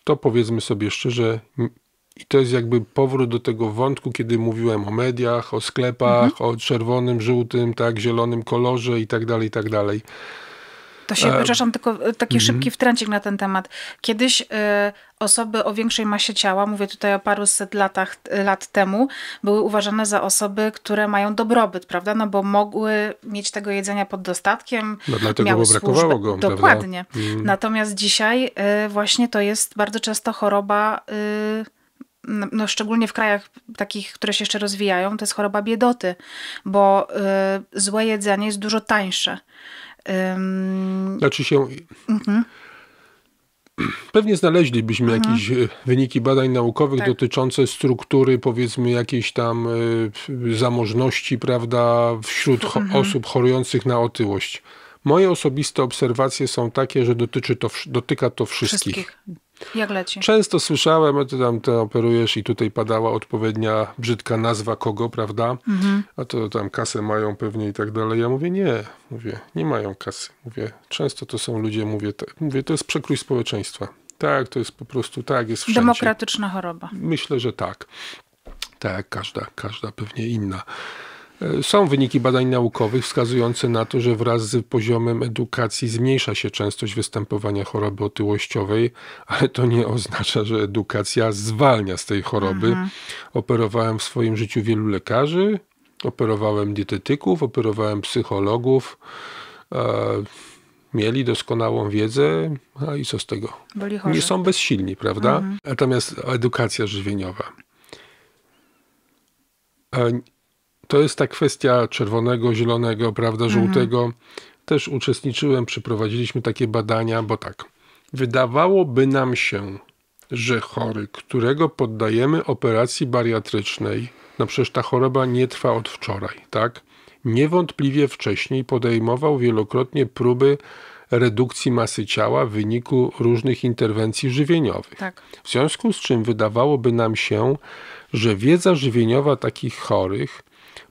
To powiedzmy sobie szczerze, i to jest jakby powrót do tego wątku, kiedy mówiłem o mediach, o sklepach, mhm. o czerwonym, żółtym, tak, zielonym kolorze i tak dalej, i tak dalej. To się, przepraszam, tylko e, taki mhm. szybki wtręcik na ten temat. Kiedyś y, osoby o większej masie ciała, mówię tutaj o paruset latach, e, lat temu, były uważane za osoby, które mają dobrobyt, prawda? No bo mogły mieć tego jedzenia pod dostatkiem. No dlatego miały brakowało go. Dokładnie. Mm. Natomiast dzisiaj y, właśnie to jest bardzo często choroba... Y, no, szczególnie w krajach takich, które się jeszcze rozwijają, to jest choroba biedoty, bo y, złe jedzenie jest dużo tańsze. Um... Znaczy się. Mhm. Pewnie znaleźlibyśmy mhm. jakieś e, wyniki badań naukowych tak. dotyczące struktury, powiedzmy, jakiejś tam e, zamożności, prawda, wśród mhm. osób chorujących na otyłość. Moje osobiste obserwacje są takie, że dotyczy to, dotyka to wszystkich. wszystkich. Jak leci? Często słyszałem, ty tam ty operujesz i tutaj padała odpowiednia brzydka nazwa kogo, prawda? Mhm. A to tam kasę mają pewnie i tak dalej. Ja mówię, nie, mówię, nie mają kasy. Mówię, często to są ludzie, mówię, mówię to jest przekrój społeczeństwa. Tak, to jest po prostu tak, jest wszędzie. Demokratyczna choroba. Myślę, że tak. Tak, każda, każda pewnie inna. E, są wyniki badań naukowych wskazujące na to, że wraz z poziomem edukacji zmniejsza się częstość występowania choroby otyłościowej, ale to nie oznacza, że edukacja zwalnia z tej choroby. Mhm. Operowałem w swoim życiu wielu lekarzy, operowałem dietetyków, operowałem psychologów. E, mieli doskonałą wiedzę, a no i co z tego? Nie są bezsilni, prawda? Mhm. Natomiast edukacja żywieniowa e, to jest ta kwestia czerwonego, zielonego, prawda, mhm. żółtego. Mhm. Też uczestniczyłem, przeprowadziliśmy takie badania, bo tak. Wydawałoby nam się, że chory, którego poddajemy operacji bariatrycznej, no przecież ta choroba nie trwa od wczoraj, tak? Niewątpliwie wcześniej podejmował wielokrotnie próby redukcji masy ciała w wyniku różnych interwencji żywieniowych. Tak. W związku z czym wydawałoby nam się, że wiedza żywieniowa takich chorych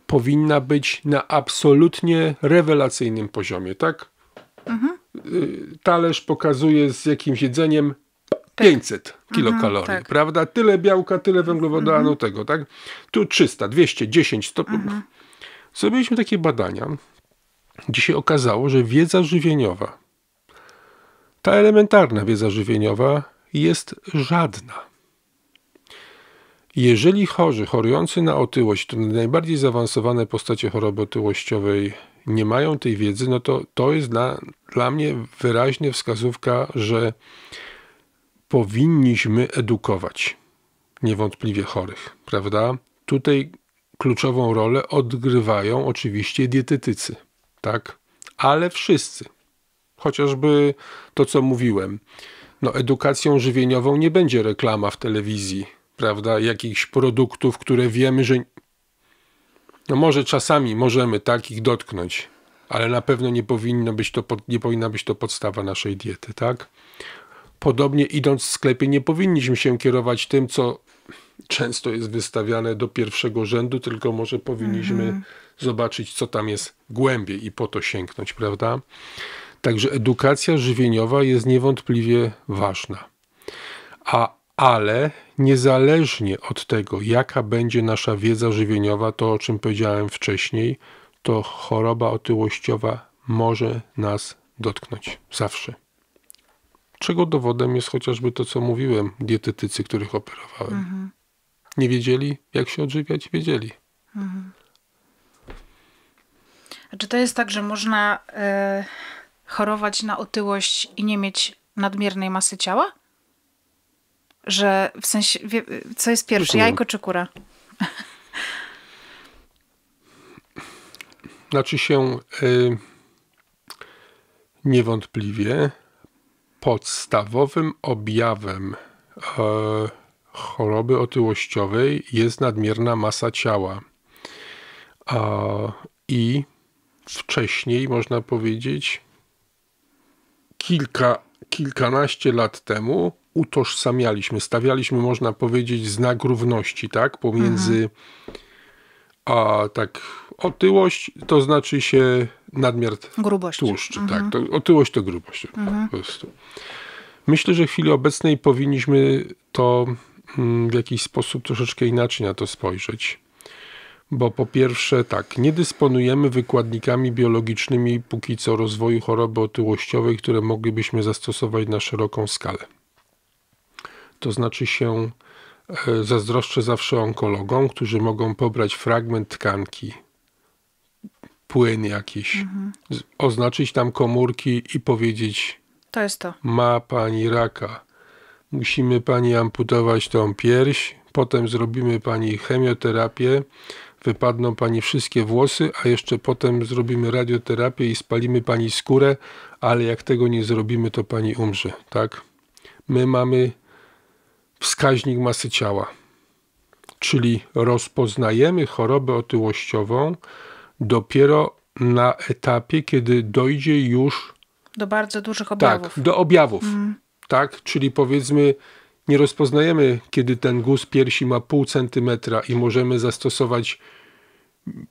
powinna być na absolutnie rewelacyjnym poziomie, tak? Mhm. Y, talerz pokazuje z jakimś jedzeniem 500 tak. Mhm, kilokalorii, mhm, tak. prawda? Tyle białka, tyle węglowodanu mhm. tego, tak? Tu 300, 200, 10, 100. Mhm. Zrobiliśmy takie badania, gdzie się okazało, że wiedza żywieniowa, ta elementarna wiedza żywieniowa jest żadna. Jeżeli chorzy chorujący na otyłość, to najbardziej zaawansowane postacie choroby otyłościowej nie mają tej wiedzy, no to to jest dla, dla mnie wyraźnie wskazówka, że powinniśmy edukować niewątpliwie chorych, prawda? Tutaj kluczową rolę odgrywają oczywiście dietetycy, tak? Ale wszyscy. Chociażby to, co mówiłem. No, edukacją żywieniową nie będzie reklama w telewizji prawda, jakichś produktów, które wiemy, że no może czasami możemy tak ich dotknąć, ale na pewno nie, powinno być to, nie powinna być to podstawa naszej diety, tak? Podobnie idąc w sklepie, nie powinniśmy się kierować tym, co często jest wystawiane do pierwszego rzędu, tylko może powinniśmy mhm. zobaczyć, co tam jest głębiej i po to sięgnąć, prawda? Także edukacja żywieniowa jest niewątpliwie ważna. A ale niezależnie od tego, jaka będzie nasza wiedza żywieniowa, to o czym powiedziałem wcześniej, to choroba otyłościowa może nas dotknąć zawsze. Czego dowodem jest chociażby to, co mówiłem, dietetycy, których operowałem. Mhm. Nie wiedzieli, jak się odżywiać, wiedzieli. Mhm. A czy to jest tak, że można y, chorować na otyłość i nie mieć nadmiernej masy ciała? Że w sensie, wie, co jest pierwsze, jajko czy kura? Znaczy się y, niewątpliwie podstawowym objawem y, choroby otyłościowej jest nadmierna masa ciała. A, I wcześniej, można powiedzieć, kilka, kilkanaście lat temu utożsamialiśmy, stawialiśmy, można powiedzieć, znak równości, tak, pomiędzy mhm. a tak otyłość, to znaczy się nadmiar grubość. tłuszczu, tak. mhm. tak, to, otyłość to grubość, mhm. po prostu. Myślę, że w chwili obecnej powinniśmy to mm, w jakiś sposób troszeczkę inaczej na to spojrzeć. Bo po pierwsze, tak, nie dysponujemy wykładnikami biologicznymi póki co rozwoju choroby otyłościowej, które moglibyśmy zastosować na szeroką skalę to znaczy się e, zazdroszczę zawsze onkologom, którzy mogą pobrać fragment tkanki, płyn jakiś, mhm. oznaczyć tam komórki i powiedzieć: To jest to. Ma pani raka. Musimy pani amputować tą pierś, potem zrobimy pani chemioterapię, wypadną pani wszystkie włosy, a jeszcze potem zrobimy radioterapię i spalimy pani skórę, ale jak tego nie zrobimy, to pani umrze, tak? My mamy wskaźnik masy ciała. Czyli rozpoznajemy chorobę otyłościową dopiero na etapie, kiedy dojdzie już do bardzo dużych tak, objawów. Tak, do objawów. Mm. Tak, czyli powiedzmy nie rozpoznajemy, kiedy ten guz piersi ma pół centymetra i możemy zastosować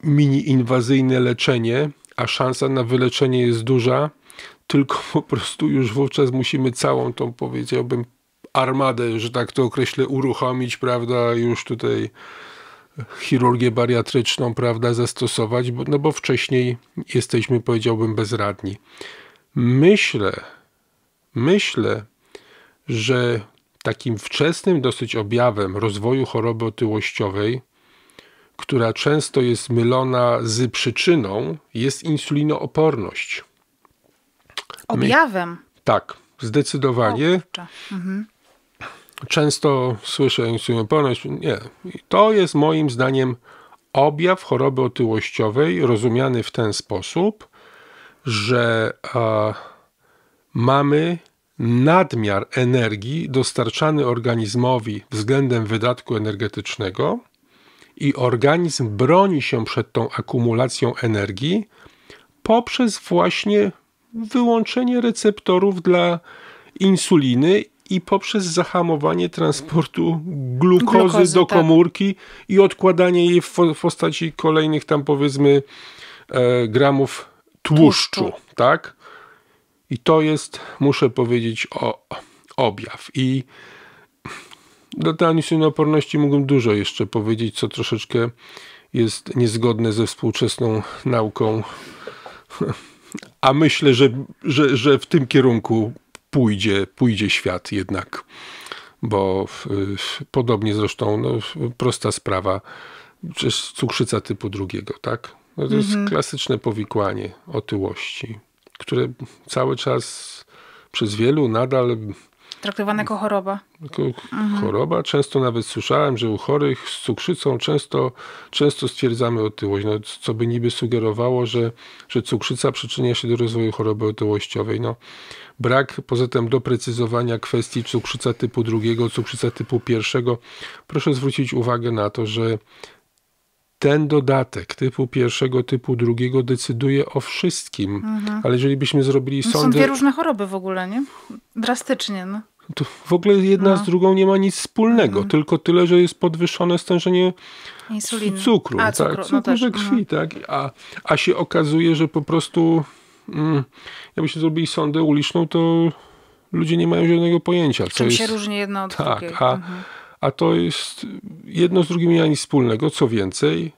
mini-inwazyjne leczenie, a szansa na wyleczenie jest duża, tylko po prostu już wówczas musimy całą tą, powiedziałbym, armadę, że tak to określę, uruchomić, prawda, już tutaj chirurgię bariatryczną, prawda, zastosować, bo, no bo wcześniej jesteśmy, powiedziałbym, bezradni. Myślę, myślę, że takim wczesnym dosyć objawem rozwoju choroby otyłościowej, która często jest mylona z przyczyną, jest insulinooporność. Objawem? My, tak, zdecydowanie. Mhm. Często słyszę, ponoć, nie, to jest moim zdaniem objaw choroby otyłościowej rozumiany w ten sposób, że a, mamy nadmiar energii dostarczany organizmowi względem wydatku energetycznego i organizm broni się przed tą akumulacją energii poprzez właśnie wyłączenie receptorów dla insuliny i poprzez zahamowanie transportu glukozy, glukozy, do tak. komórki tak. i odkładanie jej w postaci kolejnych tam powiedzmy e, gramów tłuszczu, tłuszczu, tak? I to jest, muszę powiedzieć, o, objaw. I do tej insulinooporności mógłbym dużo jeszcze powiedzieć, co troszeczkę jest niezgodne ze współczesną nauką. A myślę, że, że, że w tym kierunku pójdzie, pójdzie świat jednak, bo podobnie zresztą no, prosta sprawa, przecież cukrzyca typu drugiego, tak? No to mhm. jest klasyczne powikłanie otyłości, które cały czas przez wielu nadal Traktowane jako choroba. Jako mhm. choroba. Często nawet słyszałem, że u chorych z cukrzycą często, często stwierdzamy otyłość, no, co by niby sugerowało, że, że cukrzyca przyczynia się do rozwoju choroby otyłościowej. No, brak poza tym doprecyzowania kwestii cukrzyca typu drugiego, cukrzyca typu pierwszego. Proszę zwrócić uwagę na to, że ten dodatek typu pierwszego, typu drugiego decyduje o wszystkim. Mhm. Ale jeżeli byśmy zrobili sądy... No są dwie różne choroby w ogóle, nie? Drastycznie, no. To w ogóle jedna no. z drugą nie ma nic wspólnego, mm. tylko tyle, że jest podwyższone stężenie cukru, a, tak? cukru, tak, no krwi, no. tak, a, a się okazuje, że po prostu mm, się zrobili sondę uliczną, to ludzie nie mają żadnego pojęcia. Co jest, się różni jedno od tak, A, mhm. a to jest, jedno z drugim nie ma nic wspólnego, co więcej,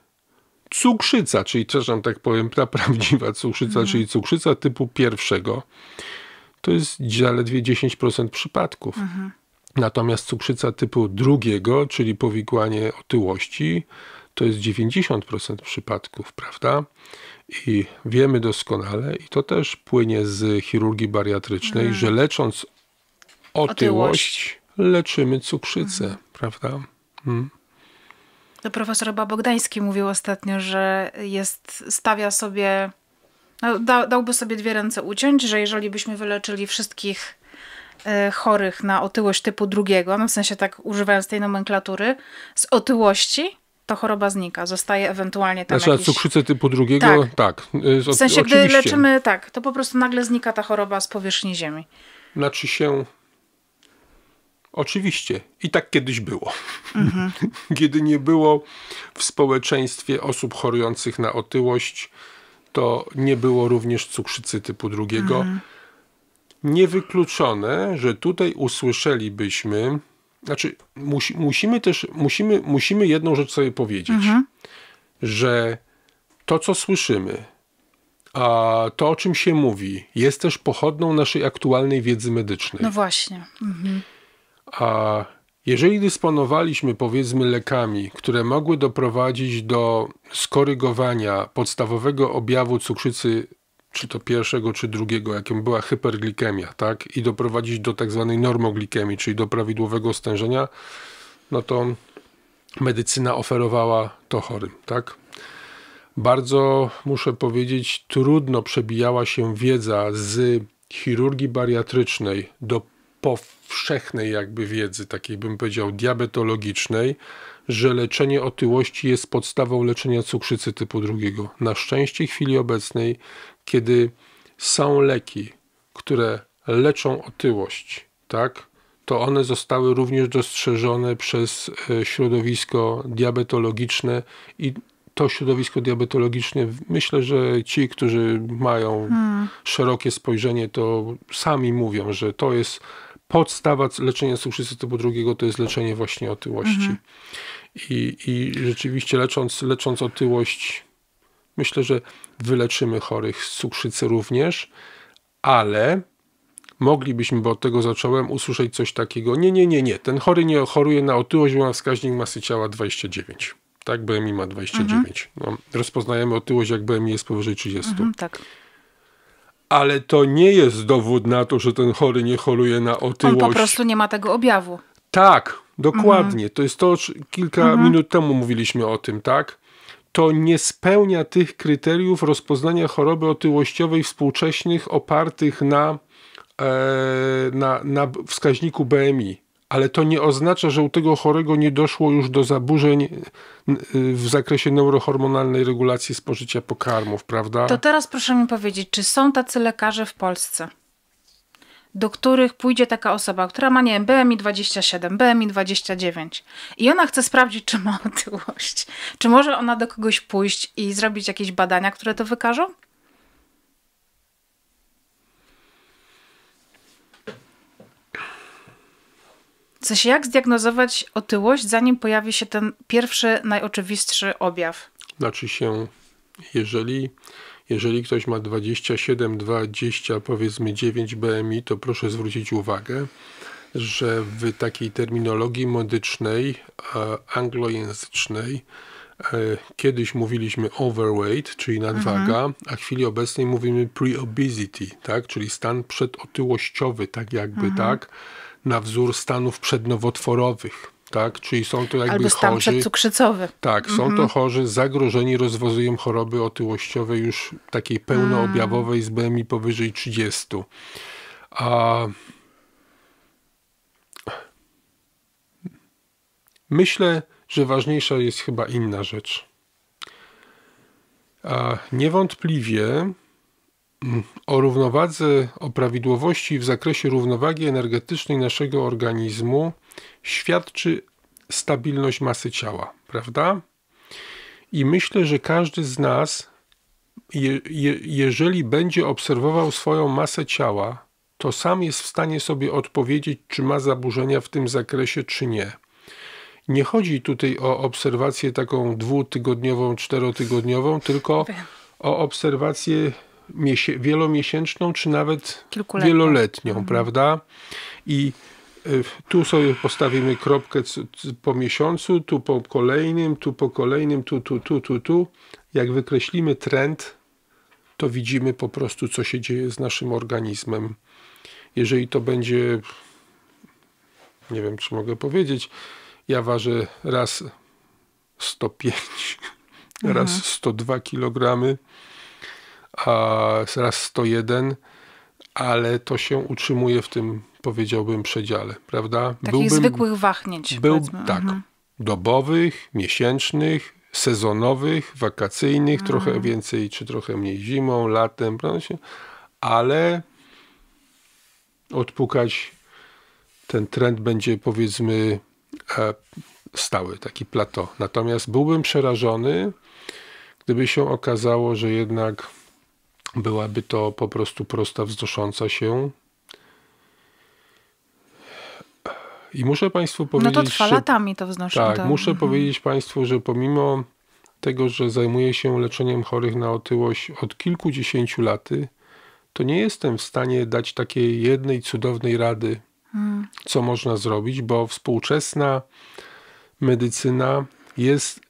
cukrzyca, czyli przepraszam, tak powiem, ta prawdziwa cukrzyca, mhm. czyli cukrzyca typu pierwszego, to jest zaledwie 10% przypadków. Mhm. Natomiast cukrzyca typu drugiego, czyli powikłanie otyłości, to jest 90% przypadków, prawda? I wiemy doskonale, i to też płynie z chirurgii bariatrycznej, mhm. że lecząc otyłość, otyłość. leczymy cukrzycę, mhm. prawda? Hmm. To profesor Babogdański mówił ostatnio, że jest, stawia sobie no, da, dałby sobie dwie ręce uciąć, że jeżeli byśmy wyleczyli wszystkich e, chorych na otyłość typu drugiego, no w sensie tak używając tej nomenklatury, z otyłości, to choroba znika. Zostaje ewentualnie tam znaczy, jakiś... cukrzycę typu drugiego? Tak. tak. E, w sensie, Oczywiście. gdy leczymy, tak, to po prostu nagle znika ta choroba z powierzchni ziemi. Znaczy się... Oczywiście. I tak kiedyś było. Mhm. Kiedy nie było w społeczeństwie osób chorujących na otyłość, to nie było również cukrzycy typu drugiego. Mhm. Niewykluczone, że tutaj usłyszelibyśmy, znaczy musi, musimy też, musimy, musimy jedną rzecz sobie powiedzieć, mhm. że to, co słyszymy, a to, o czym się mówi, jest też pochodną naszej aktualnej wiedzy medycznej. No właśnie. Mhm. A jeżeli dysponowaliśmy powiedzmy lekami, które mogły doprowadzić do skorygowania podstawowego objawu cukrzycy, czy to pierwszego, czy drugiego, jakim była hyperglikemia, tak, i doprowadzić do tak zwanej normoglikemii, czyli do prawidłowego stężenia, no to medycyna oferowała to chorym, tak? Bardzo muszę powiedzieć, trudno przebijała się wiedza z chirurgii bariatrycznej do powszechnej jakby wiedzy, takiej bym powiedział diabetologicznej, że leczenie otyłości jest podstawą leczenia cukrzycy typu drugiego. Na szczęście w chwili obecnej, kiedy są leki, które leczą otyłość, tak, to one zostały również dostrzeżone przez e, środowisko diabetologiczne i to środowisko diabetologiczne, myślę, że ci, którzy mają hmm. szerokie spojrzenie, to sami mówią, że to jest podstawa leczenia cukrzycy typu drugiego to jest leczenie właśnie otyłości. Mhm. I, I rzeczywiście lecząc, lecząc otyłość, myślę, że wyleczymy chorych z cukrzycy również, ale moglibyśmy, bo od tego zacząłem, usłyszeć coś takiego, nie, nie, nie, nie, ten chory nie choruje na otyłość, bo ma wskaźnik masy ciała 29. Tak, BMI ma 29. Mhm. No, rozpoznajemy otyłość, jak BMI jest powyżej 30. Mhm, tak ale to nie jest dowód na to, że ten chory nie choruje na otyłość. On po prostu nie ma tego objawu. Tak, dokładnie. Mhm. To jest to, kilka mhm. minut temu mówiliśmy o tym, tak? To nie spełnia tych kryteriów rozpoznania choroby otyłościowej współczesnych opartych na, e, na, na wskaźniku BMI ale to nie oznacza, że u tego chorego nie doszło już do zaburzeń y, w zakresie neurohormonalnej regulacji spożycia pokarmów, prawda? To teraz proszę mi powiedzieć, czy są tacy lekarze w Polsce? do których pójdzie taka osoba, która ma, nie wiem, BMI 27, BMI 29 i ona chce sprawdzić, czy ma otyłość. Czy może ona do kogoś pójść i zrobić jakieś badania, które to wykażą? W sensie, jak zdiagnozować otyłość, zanim pojawi się ten pierwszy, najoczywistszy objaw? Znaczy się, jeżeli, jeżeli ktoś ma 27, 20, powiedzmy 9 BMI, to proszę zwrócić uwagę, że w takiej terminologii medycznej, anglojęzycznej, e, Kiedyś mówiliśmy overweight, czyli nadwaga, mhm. a w chwili obecnej mówimy pre-obesity, tak? czyli stan przedotyłościowy, tak jakby, mhm. tak? na wzór stanów przednowotworowych, tak? Czyli są to jakby Albo stan chorzy. przedcukrzycowy. Tak, są to mhm. chorzy zagrożeni rozwojem choroby otyłościowej już takiej pełnoobjawowej z BMI powyżej 30. A myślę, że ważniejsza jest chyba inna rzecz. A niewątpliwie o równowadze, o prawidłowości w zakresie równowagi energetycznej naszego organizmu świadczy stabilność masy ciała, prawda? I myślę, że każdy z nas, je, je, jeżeli będzie obserwował swoją masę ciała, to sam jest w stanie sobie odpowiedzieć, czy ma zaburzenia w tym zakresie, czy nie. Nie chodzi tutaj o obserwację taką dwutygodniową, czterotygodniową, tylko o obserwację wielomiesięczną, czy nawet wieloletnią, mhm. prawda? I e, tu sobie postawimy kropkę po miesiącu, tu po kolejnym, tu po kolejnym, tu, tu, tu, tu, tu. Jak wykreślimy trend, to widzimy po prostu, co się dzieje z naszym organizmem. Jeżeli to będzie, nie wiem, czy mogę powiedzieć, ja ważę raz 105, mhm. raz 102 kg, a raz 101, ale to się utrzymuje w tym, powiedziałbym, przedziale, prawda? Takich Byłbym, zwykłych wachnięć. Był, tak, mhm. dobowych, miesięcznych, sezonowych, wakacyjnych, mhm. trochę więcej czy trochę mniej zimą, latem, prawda? ale odpukać ten trend będzie powiedzmy e, stały, taki plato. Natomiast byłbym przerażony, gdyby się okazało, że jednak Byłaby to po prostu prosta, wznosząca się. I muszę Państwu powiedzieć. No to trwa że, latami to wznoszą. Tak, muszę mhm. powiedzieć Państwu, że pomimo tego, że zajmuję się leczeniem chorych na otyłość od kilkudziesięciu lat, to nie jestem w stanie dać takiej jednej cudownej rady, mhm. co można zrobić, bo współczesna medycyna jest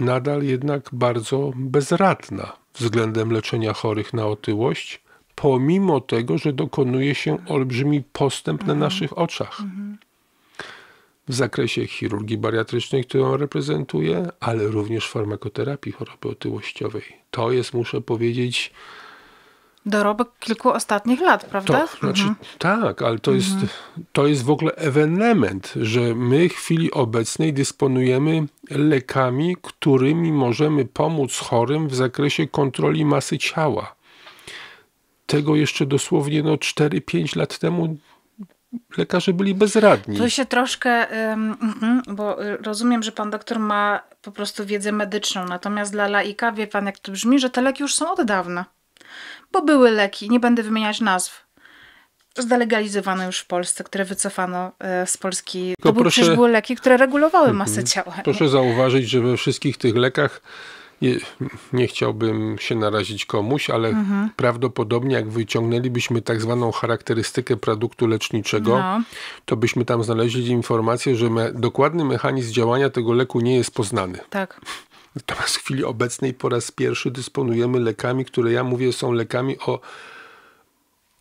nadal jednak bardzo bezradna względem leczenia chorych na otyłość, pomimo tego, że dokonuje się olbrzymi postęp mhm. na naszych oczach. Mhm. W zakresie chirurgii bariatrycznej, którą reprezentuję, ale również farmakoterapii choroby otyłościowej. To jest, muszę powiedzieć, dorobek kilku ostatnich lat, prawda? To, tak, znaczy, mhm. Tak, ale to, mhm. jest, to jest w ogóle ewenement, że my w chwili obecnej dysponujemy lekami, którymi możemy pomóc chorym w zakresie kontroli masy ciała. Tego jeszcze dosłownie no, 4-5 lat temu lekarze byli bezradni. Tu się troszkę, mhm, bo y, rozumiem, że pan doktor ma po prostu wiedzę medyczną, natomiast dla laika wie pan, jak to brzmi, że te leki już są od dawna bo były leki, nie będę wymieniać nazw, zdelegalizowane już w Polsce, które wycofano e, z Polski. to były, proszę, były leki, które regulowały mhm. masę ciała. Proszę nie? zauważyć, że we wszystkich tych lekach nie, nie chciałbym się narazić komuś, ale mhm. prawdopodobnie jak wyciągnęlibyśmy tak zwaną charakterystykę produktu leczniczego, no. to byśmy tam znaleźli informację, że me, dokładny mechanizm działania tego leku nie jest poznany. Tak. Natomiast w chwili obecnej po raz pierwszy dysponujemy lekami, które ja mówię są lekami o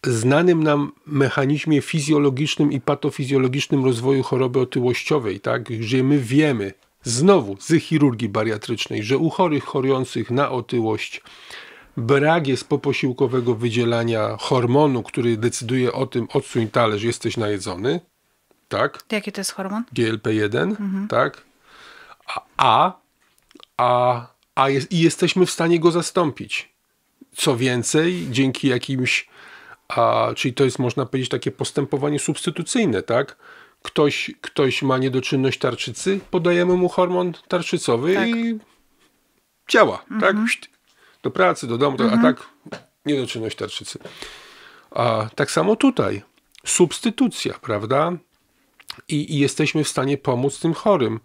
znanym nam mechanizmie fizjologicznym i patofizjologicznym rozwoju choroby otyłościowej, tak? gdzie my wiemy, znowu z chirurgii bariatrycznej, że u chorych chorujących na otyłość brak jest poposiłkowego wydzielania hormonu, który decyduje o tym, odsuń talerz, jesteś najedzony, tak? Jaki to jest hormon? GLP-1, mhm. tak? A, a a, a jest, i jesteśmy w stanie go zastąpić. Co więcej, dzięki jakimś, a, czyli to jest można powiedzieć takie postępowanie substytucyjne, tak? Ktoś, ktoś ma niedoczynność tarczycy, podajemy mu hormon tarczycowy tak. i działa, tak? mhm. tak? Do pracy, do domu, mhm. a tak niedoczynność tarczycy. A, tak samo tutaj. Substytucja, prawda? I, I jesteśmy w stanie pomóc tym chorym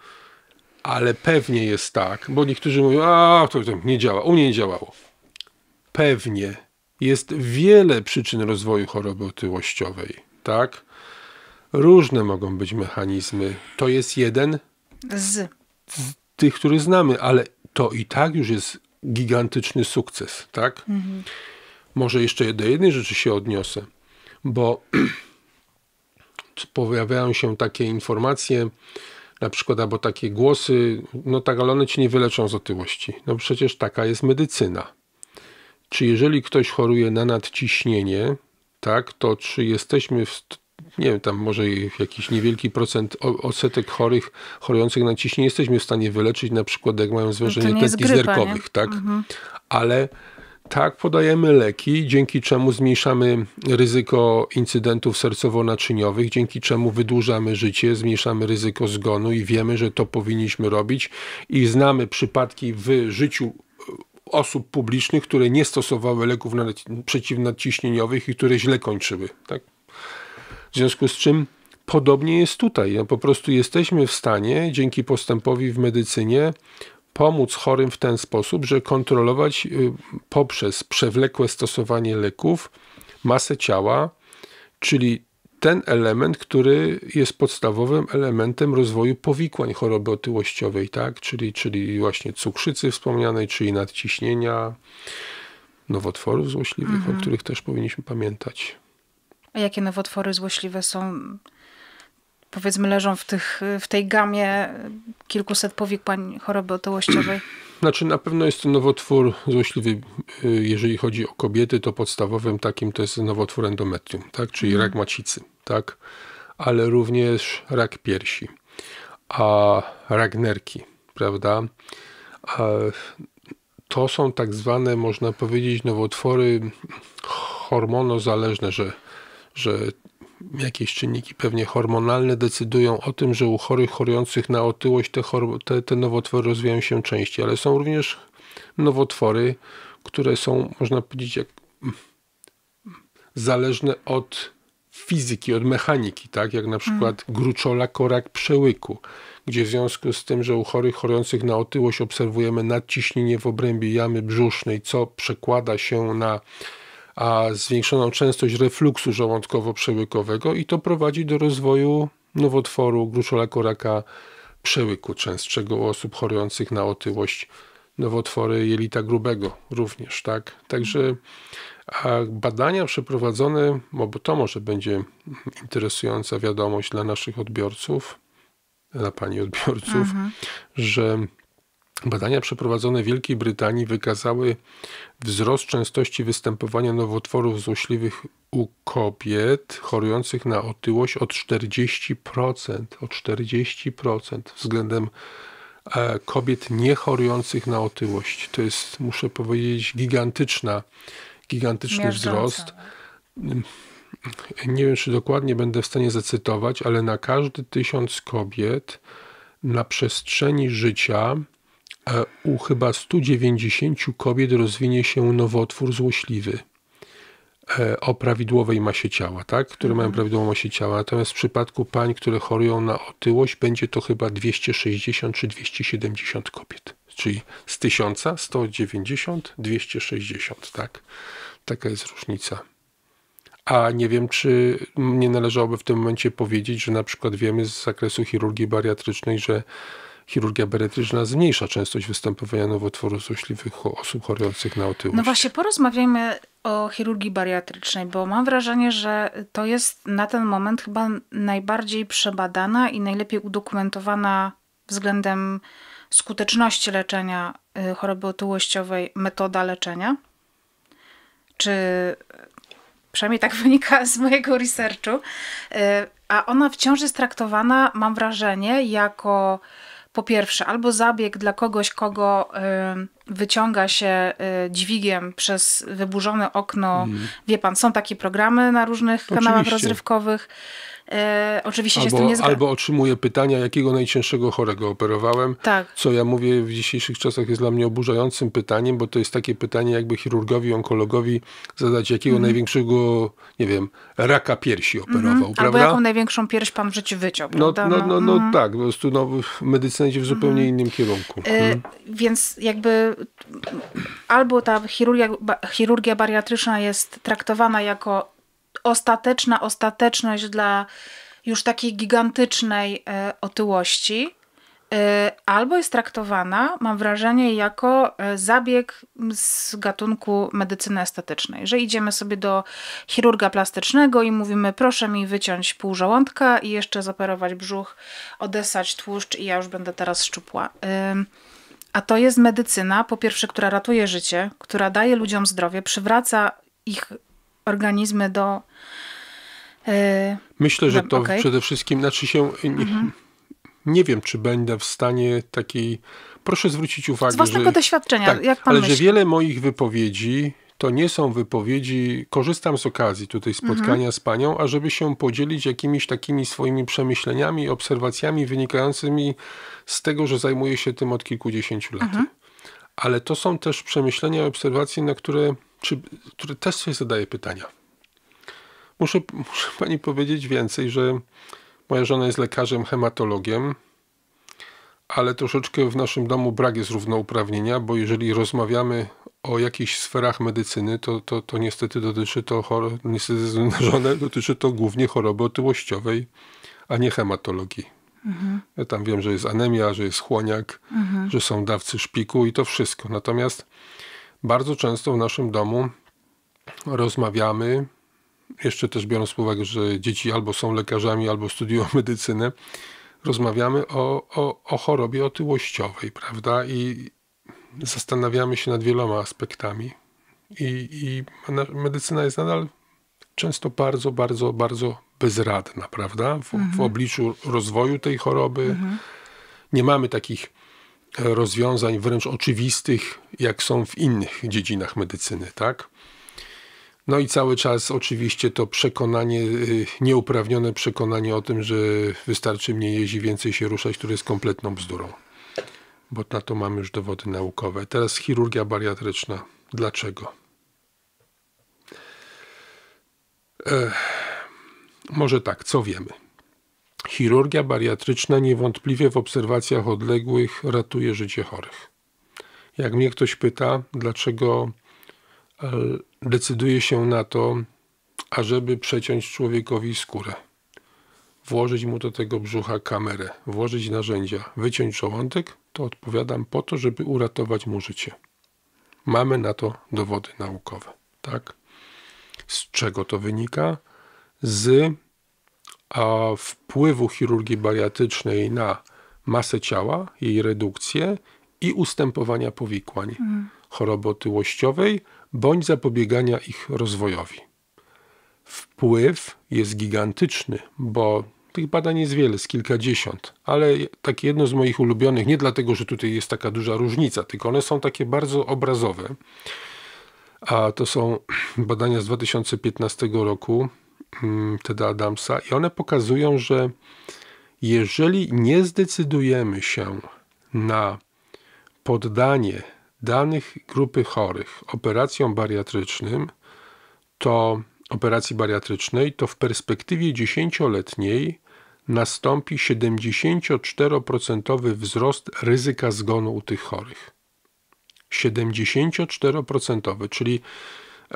ale pewnie jest tak, bo niektórzy mówią, a to, to nie działa, u mnie nie działało. Pewnie jest wiele przyczyn rozwoju choroby otyłościowej, tak? Różne mogą być mechanizmy. To jest jeden z, z tych, który znamy, ale to i tak już jest gigantyczny sukces, tak? Mhm. Może jeszcze do jednej rzeczy się odniosę, bo pojawiają się takie informacje, na przykład, albo takie głosy, no tak, ale one ci nie wyleczą z otyłości. No przecież taka jest medycyna. Czy jeżeli ktoś choruje na nadciśnienie, tak, to czy jesteśmy w, nie wiem, tam może jakiś niewielki procent odsetek chorych, chorujących na ciśnienie jesteśmy w stanie wyleczyć, na przykład jak mają no zwężenie no zerkowych, tak? Mhm. Ale tak, podajemy leki, dzięki czemu zmniejszamy ryzyko incydentów sercowo-naczyniowych, dzięki czemu wydłużamy życie, zmniejszamy ryzyko zgonu i wiemy, że to powinniśmy robić i znamy przypadki w życiu e, osób publicznych, które nie stosowały leków przeciwnadciśnieniowych i które źle kończyły. Tak? W związku z czym podobnie jest tutaj. No, po prostu jesteśmy w stanie dzięki postępowi w medycynie pomóc chorym w ten sposób, że kontrolować y, poprzez przewlekłe stosowanie leków masę ciała, czyli ten element, który jest podstawowym elementem rozwoju powikłań choroby otyłościowej, tak? czyli, czyli właśnie cukrzycy wspomnianej, czyli nadciśnienia, nowotworów złośliwych, mhm. o których też powinniśmy pamiętać. A jakie nowotwory złośliwe są powiedzmy leżą w, tych, w tej gamie kilkuset powikłań choroby otyłościowej? Znaczy na pewno jest to nowotwór złośliwy, y, jeżeli chodzi o kobiety, to podstawowym takim to jest nowotwór endometrium, tak? czyli mhm. rak macicy, tak? ale również rak piersi, a rak nerki, prawda? A to są tak zwane, można powiedzieć, nowotwory hormonozależne, że, że jakieś czynniki pewnie hormonalne decydują o tym, że u chorych chorujących na otyłość te, te, te nowotwory rozwijają się częściej, ale są również nowotwory, które są, można powiedzieć, jak, zależne od fizyki, od mechaniki, tak? jak na przykład mm. gruczola, korak przełyku, gdzie w związku z tym, że u chorych chorujących na otyłość obserwujemy nadciśnienie w obrębie jamy brzusznej, co przekłada się na a zwiększoną częstość refluksu żołądkowo-przełykowego i to prowadzi do rozwoju nowotworu gruszola raka przełyku, częstszego u osób chorujących na otyłość, nowotwory jelita grubego również, tak? Także badania przeprowadzone, no bo to może będzie interesująca wiadomość dla naszych odbiorców, dla pani odbiorców, mhm. że Badania przeprowadzone w Wielkiej Brytanii wykazały wzrost częstości występowania nowotworów złośliwych u kobiet chorujących na otyłość od 40%, od 40% względem e, kobiet niechorujących na otyłość. To jest, muszę powiedzieć, gigantyczna, gigantyczny wzrost. Mm, nie wiem, czy dokładnie będę w stanie zacytować, ale na każdy tysiąc kobiet na przestrzeni życia u chyba 190 kobiet rozwinie się nowotwór złośliwy e, o prawidłowej masie ciała, tak? które mhm. mają prawidłową masę ciała. Natomiast w przypadku pań, które chorują na otyłość, będzie to chyba 260 czy 270 kobiet. Czyli z 1000 190, 260, tak? Taka jest różnica. A nie wiem, czy nie należałoby w tym momencie powiedzieć, że na przykład wiemy z zakresu chirurgii bariatrycznej, że chirurgia beretryczna zmniejsza częstość występowania nowotworów złośliwych u osób chorujących na otyłość. No właśnie, porozmawiajmy o chirurgii bariatrycznej, bo mam wrażenie, że to jest na ten moment chyba najbardziej przebadana i najlepiej udokumentowana względem skuteczności leczenia y, choroby otyłościowej metoda leczenia. Czy przynajmniej tak wynika z mojego researchu, y, a ona wciąż jest traktowana, mam wrażenie, jako po pierwsze, albo zabieg dla kogoś, kogo wyciąga się y, dźwigiem przez wyburzone okno. Mm. Wie pan, są takie programy na różnych Oczywiście. kanałach rozrywkowych. E, oczywiście albo, się z tym nie zgadzam. Albo otrzymuję pytania, jakiego najcięższego chorego operowałem. Tak. Co ja mówię w dzisiejszych czasach jest dla mnie oburzającym pytaniem, bo to jest takie pytanie, jakby chirurgowi, onkologowi zadać, jakiego mm. największego, nie wiem, raka piersi mhm. operował, mm prawda? Albo jaką największą pierś pan w życiu wyciął, no, no, no, no, mm tak, po prostu no, medycyna idzie w zupełnie mhm. innym kierunku. E, mhm. więc jakby albo ta chirurgia, chirurgia bariatryczna jest traktowana jako ostateczna ostateczność dla już takiej gigantycznej e, otyłości, e, albo jest traktowana, mam wrażenie, jako e, zabieg z gatunku medycyny estetycznej, że idziemy sobie do chirurga plastycznego i mówimy, proszę mi wyciąć pół żołądka i jeszcze zoperować brzuch, odesać tłuszcz i ja już będę teraz szczupła. A to jest medycyna, po pierwsze, która ratuje życie, która daje ludziom zdrowie, przywraca ich organizmy do E, Myślę, że to okay. przede wszystkim, znaczy się, mhm. nie, wiem, czy będę w stanie takiej, proszę zwrócić uwagę. Z własnego że, doświadczenia, tak, jak pan Ale myśli? że wiele moich wypowiedzi to nie są wypowiedzi, korzystam z okazji tutaj spotkania mhm. z panią, ażeby się podzielić jakimiś takimi swoimi przemyśleniami, obserwacjami wynikającymi z tego, że zajmuję się tym od kilkudziesięciu lat. Mhm. Ale to są też przemyślenia, obserwacje, na które, czy, które też sobie zadaję pytania Muszę, muszę pani powiedzieć więcej, że moja żona jest lekarzem hematologiem, ale troszeczkę w naszym domu brak jest równouprawnienia, bo jeżeli rozmawiamy o jakichś sferach medycyny, to, to, to niestety dotyczy to chor- niestety żonę dotyczy to głównie choroby otyłościowej, a nie hematologii. Mhm. Ja tam wiem, że jest anemia, że jest chłoniak, mhm. że są dawcy szpiku i to wszystko. Natomiast bardzo często w naszym domu rozmawiamy jeszcze też biorąc pod uwagę, że dzieci albo są lekarzami, albo studiują medycynę, rozmawiamy o, o, o chorobie otyłościowej, prawda? I zastanawiamy się nad wieloma aspektami. I, i medycyna jest nadal często bardzo, bardzo, bardzo bezradna, prawda? W, mhm. w obliczu rozwoju tej choroby mhm. nie mamy takich e, rozwiązań wręcz oczywistych, jak są w innych dziedzinach medycyny, tak? No i cały czas oczywiście to przekonanie, y, nieuprawnione przekonanie o tym, że wystarczy mniej jeździć, więcej się ruszać, które jest kompletną bzdurą. Bo na to mamy już dowody naukowe. Teraz chirurgia bariatryczna. Dlaczego? Ech, może tak, co wiemy? Chirurgia bariatryczna niewątpliwie w obserwacjach odległych ratuje życie chorych. Jak mnie ktoś pyta, dlaczego E, decyduje się na to, ażeby przeciąć człowiekowi skórę, włożyć mu do tego brzucha kamerę, włożyć narzędzia, wyciąć żołądek, to odpowiadam po to, żeby uratować mu życie. Mamy na to dowody naukowe. Tak? Z czego to wynika? Z wpływu chirurgii bariatycznej na masę ciała, jej redukcję i ustępowania powikłań mhm. choroby otyłościowej, bądź zapobiegania ich rozwojowi. Wpływ jest gigantyczny, bo tych badań jest wiele, z kilkadziesiąt, ale takie jedno z moich ulubionych, nie dlatego, że tutaj jest taka duża różnica, tylko one są takie bardzo obrazowe. A to są badania z 2015 roku mm, Teda Adamsa i one pokazują, że jeżeli nie zdecydujemy się na poddanie danych grupy chorych operacją bariatrycznym, to operacji bariatrycznej, to w perspektywie dziesięcioletniej nastąpi 74% wzrost ryzyka zgonu u tych chorych. 74%, czyli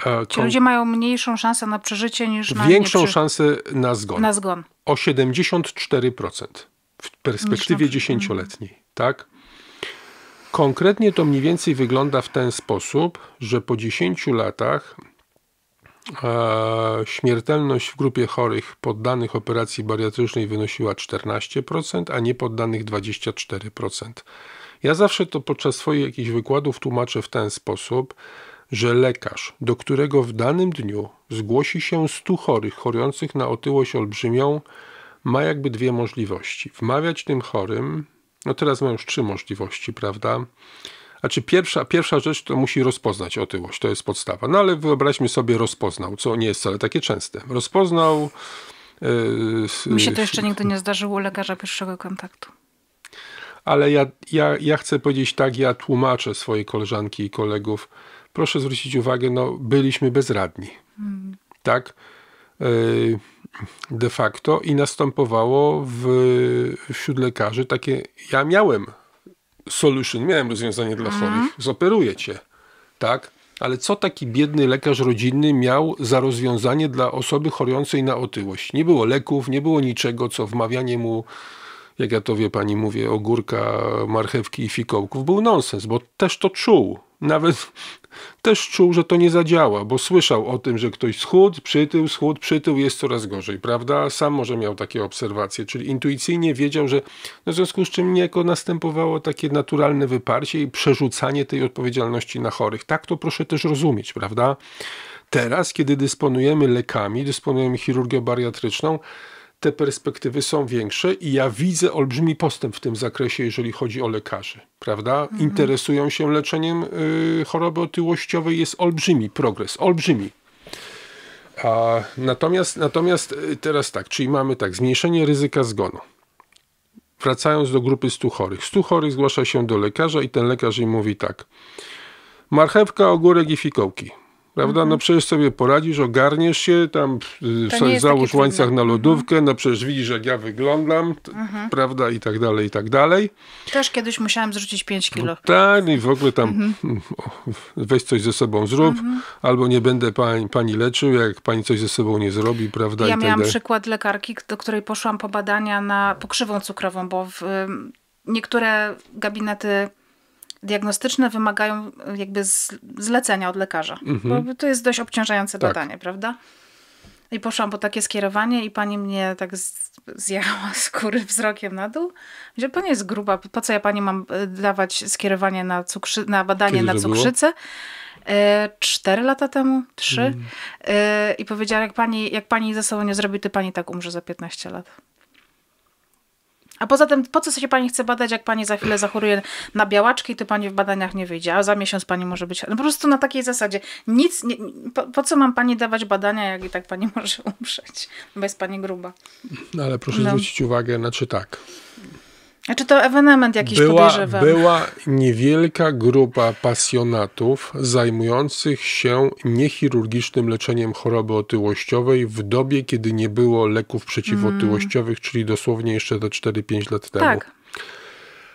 e, Ci ludzie mają mniejszą szansę na przeżycie niż na Większą szansę na zgon. Na zgon. O 74% w perspektywie mhm. dziesięcioletniej, tak? Konkretnie to mniej więcej wygląda w ten sposób, że po 10 latach e, śmiertelność w grupie chorych poddanych operacji bariatrycznej wynosiła 14%, a nie poddanych 24%. Ja zawsze to podczas swoich jakichś wykładów tłumaczę w ten sposób, że lekarz, do którego w danym dniu zgłosi się 100 chorych chorujących na otyłość olbrzymią, ma jakby dwie możliwości. Wmawiać tym chorym, no teraz ma już trzy możliwości, prawda? Znaczy pierwsza, pierwsza rzecz to musi rozpoznać otyłość, to jest podstawa. No ale wyobraźmy sobie rozpoznał, co nie jest wcale takie częste. Rozpoznał... Yy, Mi się to jeszcze nigdy nie zdarzyło u lekarza pierwszego kontaktu. Ale ja, ja, ja chcę powiedzieć tak, ja tłumaczę swoje koleżanki i kolegów. Proszę zwrócić uwagę, no byliśmy bezradni. Hmm. Tak? Yy, de facto i następowało w, wśród lekarzy takie, ja miałem solution, miałem rozwiązanie dla mhm. zoperuję cię, tak? Ale co taki biedny lekarz rodzinny miał za rozwiązanie dla osoby chorującej na otyłość? Nie było leków, nie było niczego, co wmawianie mu, jak ja to wie pani mówię, ogórka, marchewki i fikołków był nonsens, bo też to czuł. Nawet też czuł, że to nie zadziała, bo słyszał o tym, że ktoś schudł, przytył, schudł, przytył, jest coraz gorzej, prawda? Sam może miał takie obserwacje, czyli intuicyjnie wiedział, że no w związku z czym niejako następowało takie naturalne wyparcie i przerzucanie tej odpowiedzialności na chorych. Tak to proszę też rozumieć, prawda? Teraz, kiedy dysponujemy lekami, dysponujemy chirurgią bariatryczną, te perspektywy są większe i ja widzę olbrzymi postęp w tym zakresie, jeżeli chodzi o lekarzy, prawda? Mhm. Interesują się leczeniem y, choroby otyłościowej, jest olbrzymi progres, olbrzymi. A, natomiast, natomiast y, teraz tak, czyli mamy tak, zmniejszenie ryzyka zgonu. Wracając do grupy 100 chorych. 100 chorych zgłasza się do lekarza i ten lekarz im mówi tak. Marchewka, ogórek i fikołki prawda? No mhm. przecież sobie poradzisz, ogarniesz się, tam y, załóż łańcuch na lodówkę, mhm. no przecież widzisz, jak ja wyglądam, mhm. prawda? I tak dalej, i tak dalej. Też kiedyś musiałam zrzucić 5 no kilo. No, tak, i w ogóle tam mhm. Mm, weź coś ze sobą zrób, mhm. albo nie będę pani, pani leczył, jak pani coś ze sobą nie zrobi, prawda? Ja I tak miałam przykład lekarki, do której poszłam po badania na pokrzywą cukrową, bo w, niektóre gabinety diagnostyczne wymagają e, jakby zlecenia od lekarza. Mhm. Bo to jest dość obciążające tak. badanie, prawda? I poszłam po takie skierowanie i pani mnie tak zjechała skóry wzrokiem na dół. Że pani jest gruba, po co ja pani mam e, dawać skierowanie na, cukrzy, na badanie Kiedy na cukrzycę? E, cztery lata temu, trzy. Mm. I powiedziała, jak pani, jak pani ze sobą nie zrobi, to pani tak umrze za 15 lat. A poza tym, po co się pani chce badać, jak pani za chwilę zachoruje na białaczki, to pani w badaniach nie wyjdzie, a za miesiąc pani może być. No po prostu na takiej zasadzie. Nic, nie, po, po, co mam pani dawać badania, jak i tak pani może umrzeć? Bo jest pani gruba. No ale proszę no. zwrócić uwagę, znaczy tak. Znaczy to ewenement jakiś była, podejrzewam. Była niewielka grupa pasjonatów zajmujących się niechirurgicznym leczeniem choroby otyłościowej w dobie, kiedy nie było leków przeciwotyłościowych, mm. czyli dosłownie jeszcze te 4-5 lat temu. Tak.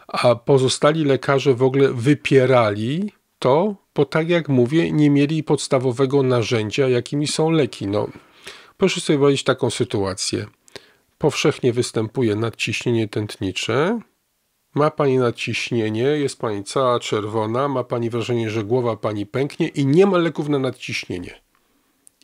A pozostali lekarze w ogóle wypierali to, bo tak jak mówię, nie mieli podstawowego narzędzia, jakimi są leki. No, proszę sobie wyobrazić taką sytuację powszechnie występuje nadciśnienie tętnicze. Ma pani nadciśnienie, jest pani cała czerwona, ma pani wrażenie, że głowa pani pęknie i nie ma leków na nadciśnienie.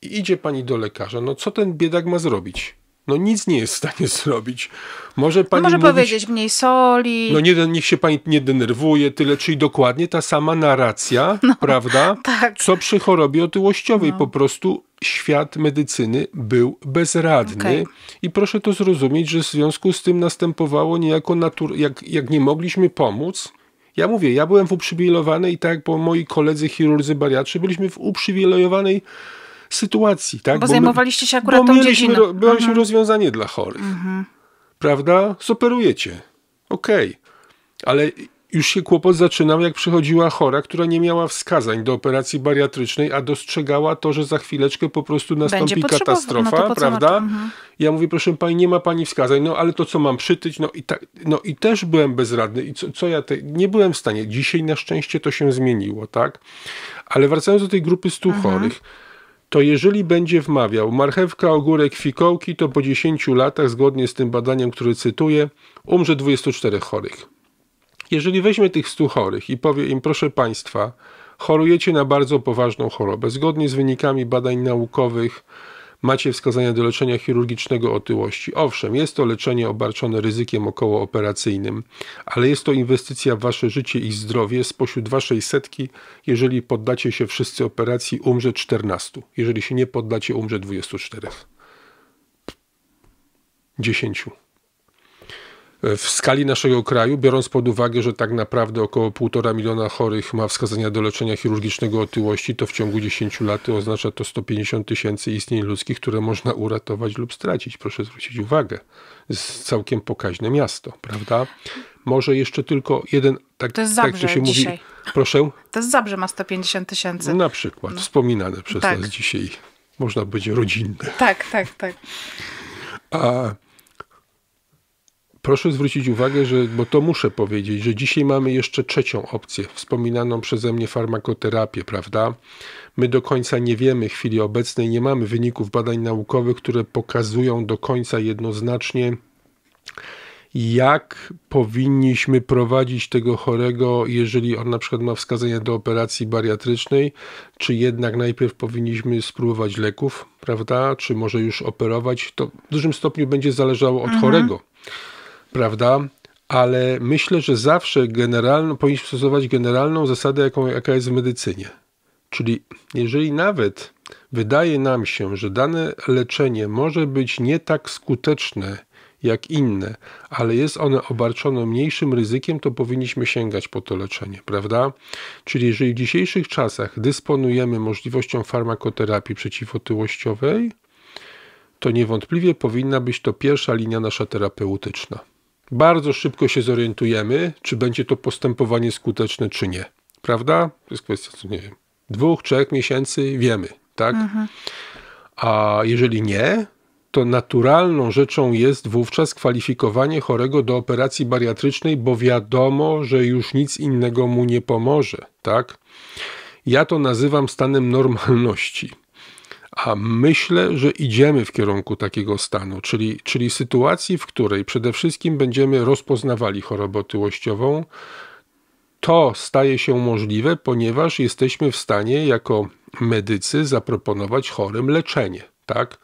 I idzie pani do lekarza. No co ten biedak ma zrobić? no nic nie jest w stanie zrobić. Może pani. No może mówić, powiedzieć mniej soli. No nie, niech się pani nie denerwuje, tyle, czyli dokładnie ta sama narracja, no, prawda? Tak. Co przy chorobie otyłościowej. No. Po prostu świat medycyny był bezradny. Okay. I proszę to zrozumieć, że w związku z tym następowało niejako natur. Jak, jak nie mogliśmy pomóc, ja mówię, ja byłem w uprzywilejowanej, tak jak moi koledzy chirurdzy bariatrzy, byliśmy w uprzywilejowanej sytuacji. Tak? Bo, bo zajmowaliście się akurat bo tą mieliśmy, dziedziną. mieliśmy mhm. rozwiązanie dla chorych. Mhm. Prawda? Soperujecie. Okej. Okay. Ale już się kłopot zaczynał, jak przychodziła chora, która nie miała wskazań do operacji bariatrycznej, a dostrzegała to, że za chwileczkę po prostu nastąpi no katastrofa, no prawda? Mhm. Ja mówię, proszę pani, nie ma pani wskazań, no ale to co mam przytyć, no i, no i też byłem bezradny i co, co ja, te, nie byłem w stanie. Dzisiaj na szczęście to się zmieniło, tak? Ale wracając do tej grupy 100 mhm. chorych, to jeżeli będzie wmawiał marchewka, ogórek, fikołki, to po 10 latach, zgodnie z tym badaniem, które cytuję, umrze 24 chorych. Jeżeli weźmie tych 100 chorych i powie im, proszę Państwa, chorujecie na bardzo poważną chorobę, zgodnie z wynikami badań naukowych, macie wskazania do leczenia chirurgicznego otyłości. Owszem, jest to leczenie obarczone ryzykiem okołooperacyjnym, ale jest to inwestycja w wasze życie i zdrowie. Spośród waszej setki, jeżeli poddacie się wszyscy operacji, umrze 14. Jeżeli się nie poddacie, umrze 24. 10 w skali naszego kraju, biorąc pod uwagę, że tak naprawdę około 1,5 miliona chorych ma wskazania do leczenia chirurgicznego otyłości, to w ciągu 10 lat oznacza to 150 tysięcy istnień ludzkich, które można uratować lub stracić. Proszę zwrócić uwagę. Jest całkiem pokaźne miasto, prawda? Może jeszcze tylko jeden, tak, to jest tak Zabrze tak, się dzisiaj. mówi. Proszę. To jest Zabrze ma 150 tysięcy. Na przykład, no. wspominane przez tak. nas dzisiaj. Można być rodzinne. Tak, tak, tak. A Proszę zwrócić uwagę, że, bo to muszę powiedzieć, że dzisiaj mamy jeszcze trzecią opcję, wspominaną przeze mnie farmakoterapię, prawda? My do końca nie wiemy w chwili obecnej, nie mamy wyników badań naukowych, które pokazują do końca jednoznacznie, jak powinniśmy prowadzić tego chorego, jeżeli on na przykład ma wskazania do operacji bariatrycznej, czy jednak najpierw powinniśmy spróbować leków, prawda? Czy może już operować? To w dużym stopniu będzie zależało od mhm. chorego prawda? Ale myślę, że zawsze generalną, powinniśmy stosować generalną zasadę, jaką, jaka jest w medycynie. Czyli jeżeli nawet wydaje nam się, że dane leczenie może być nie tak skuteczne jak inne, ale jest one obarczone mniejszym ryzykiem, to powinniśmy sięgać po to leczenie, prawda? Czyli jeżeli w dzisiejszych czasach dysponujemy możliwością farmakoterapii przeciwotyłościowej, to niewątpliwie powinna być to pierwsza linia nasza terapeutyczna bardzo szybko się zorientujemy, czy będzie to postępowanie skuteczne, czy nie. Prawda? To jest kwestia, co nie wiem, dwóch, trzech miesięcy wiemy, tak? Mhm. A jeżeli nie, to naturalną rzeczą jest wówczas kwalifikowanie chorego do operacji bariatrycznej, bo wiadomo, że już nic innego mu nie pomoże, tak? Ja to nazywam stanem normalności. A myślę, że idziemy w kierunku takiego stanu, czyli, czyli sytuacji, w której przede wszystkim będziemy rozpoznawali chorobę otyłościową. To staje się możliwe, ponieważ jesteśmy w stanie jako medycy zaproponować chorym leczenie. Tak?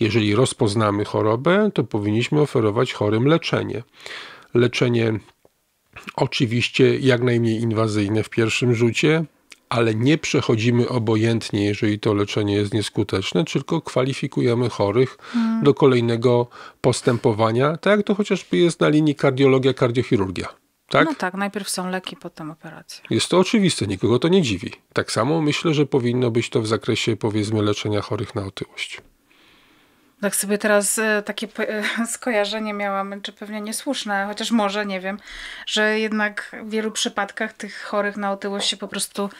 Jeżeli rozpoznamy chorobę, to powinniśmy oferować chorym leczenie. Leczenie oczywiście jak najmniej inwazyjne w pierwszym rzucie, ale nie przechodzimy obojętnie, jeżeli to leczenie jest nieskuteczne, tylko kwalifikujemy chorych hmm. do kolejnego postępowania, tak jak to chociażby jest na linii kardiologia-kardiochirurgia. Tak? No tak, najpierw są leki, potem operacje. Jest to oczywiste, nikogo to nie dziwi. Tak samo myślę, że powinno być to w zakresie powiedzmy leczenia chorych na otyłość. Tak sobie teraz e, takie e, skojarzenie miałam, czy pewnie niesłuszne, chociaż może, nie wiem, że jednak w wielu przypadkach tych chorych na otyłość się po prostu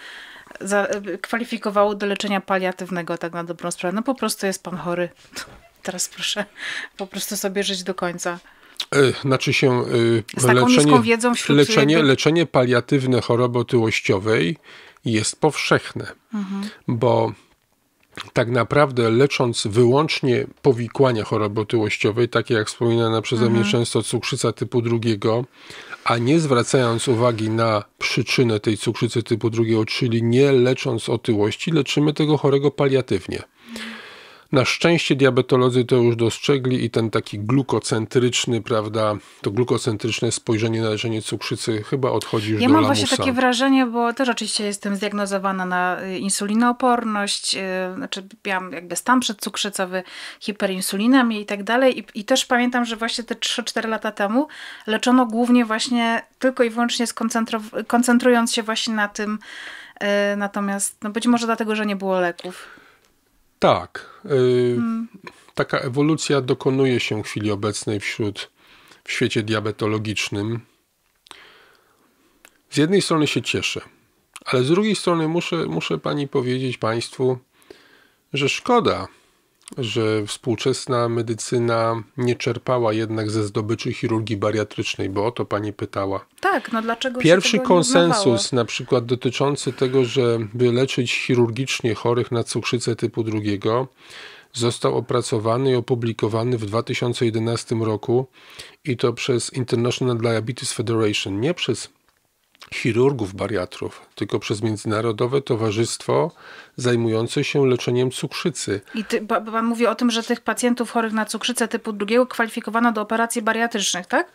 e, kwalifikowało do leczenia paliatywnego, tak na dobrą sprawę. No po prostu jest pan chory. Teraz proszę po prostu sobie żyć do końca. Znaczy się Z leczenie, wiedzą wśród leczenie, jakby... leczenie paliatywne choroby otyłościowej jest powszechne, mhm. bo tak naprawdę lecząc wyłącznie powikłania choroby otyłościowej, takie jak wspominana przeze mhm. mnie często cukrzyca typu drugiego, a nie zwracając uwagi na przyczynę tej cukrzycy typu drugiego, czyli nie lecząc otyłości, leczymy tego chorego paliatywnie. Na szczęście diabetolodzy to już dostrzegli i ten taki glukocentryczny, prawda, to glukocentryczne spojrzenie na leczenie cukrzycy chyba odchodzi już ja do Ja mam właśnie takie wrażenie, bo też oczywiście jestem zdiagnozowana na y, insulinooporność, yy, znaczy miałam jakby stan przedcukrzycowy, hiperinsulinami i tak dalej I, i też pamiętam, że właśnie te 3-4 lata temu leczono głównie właśnie tylko i wyłącznie skoncentrując się właśnie na tym, yy, natomiast no być może dlatego, że nie było leków. Tak. Y, hmm. Taka ewolucja dokonuje się w chwili obecnej wśród w świecie diabetologicznym. Z jednej strony się cieszę, ale z drugiej strony muszę, muszę pani powiedzieć państwu, że szkoda, że współczesna medycyna nie czerpała jednak ze zdobyczy chirurgii bariatrycznej, bo o to pani pytała. Tak, no dlaczego Pierwszy konsensus na przykład dotyczący tego, że leczyć chirurgicznie chorych na cukrzycę typu drugiego, został opracowany i opublikowany w 2011 roku i to przez International Diabetes Federation, nie przez chirurgów bariatrów, tylko przez Międzynarodowe Towarzystwo zajmujące się leczeniem cukrzycy. I ty, pan mówi o tym, że tych pacjentów chorych na cukrzycę typu drugiego kwalifikowano do operacji bariatrycznych, tak?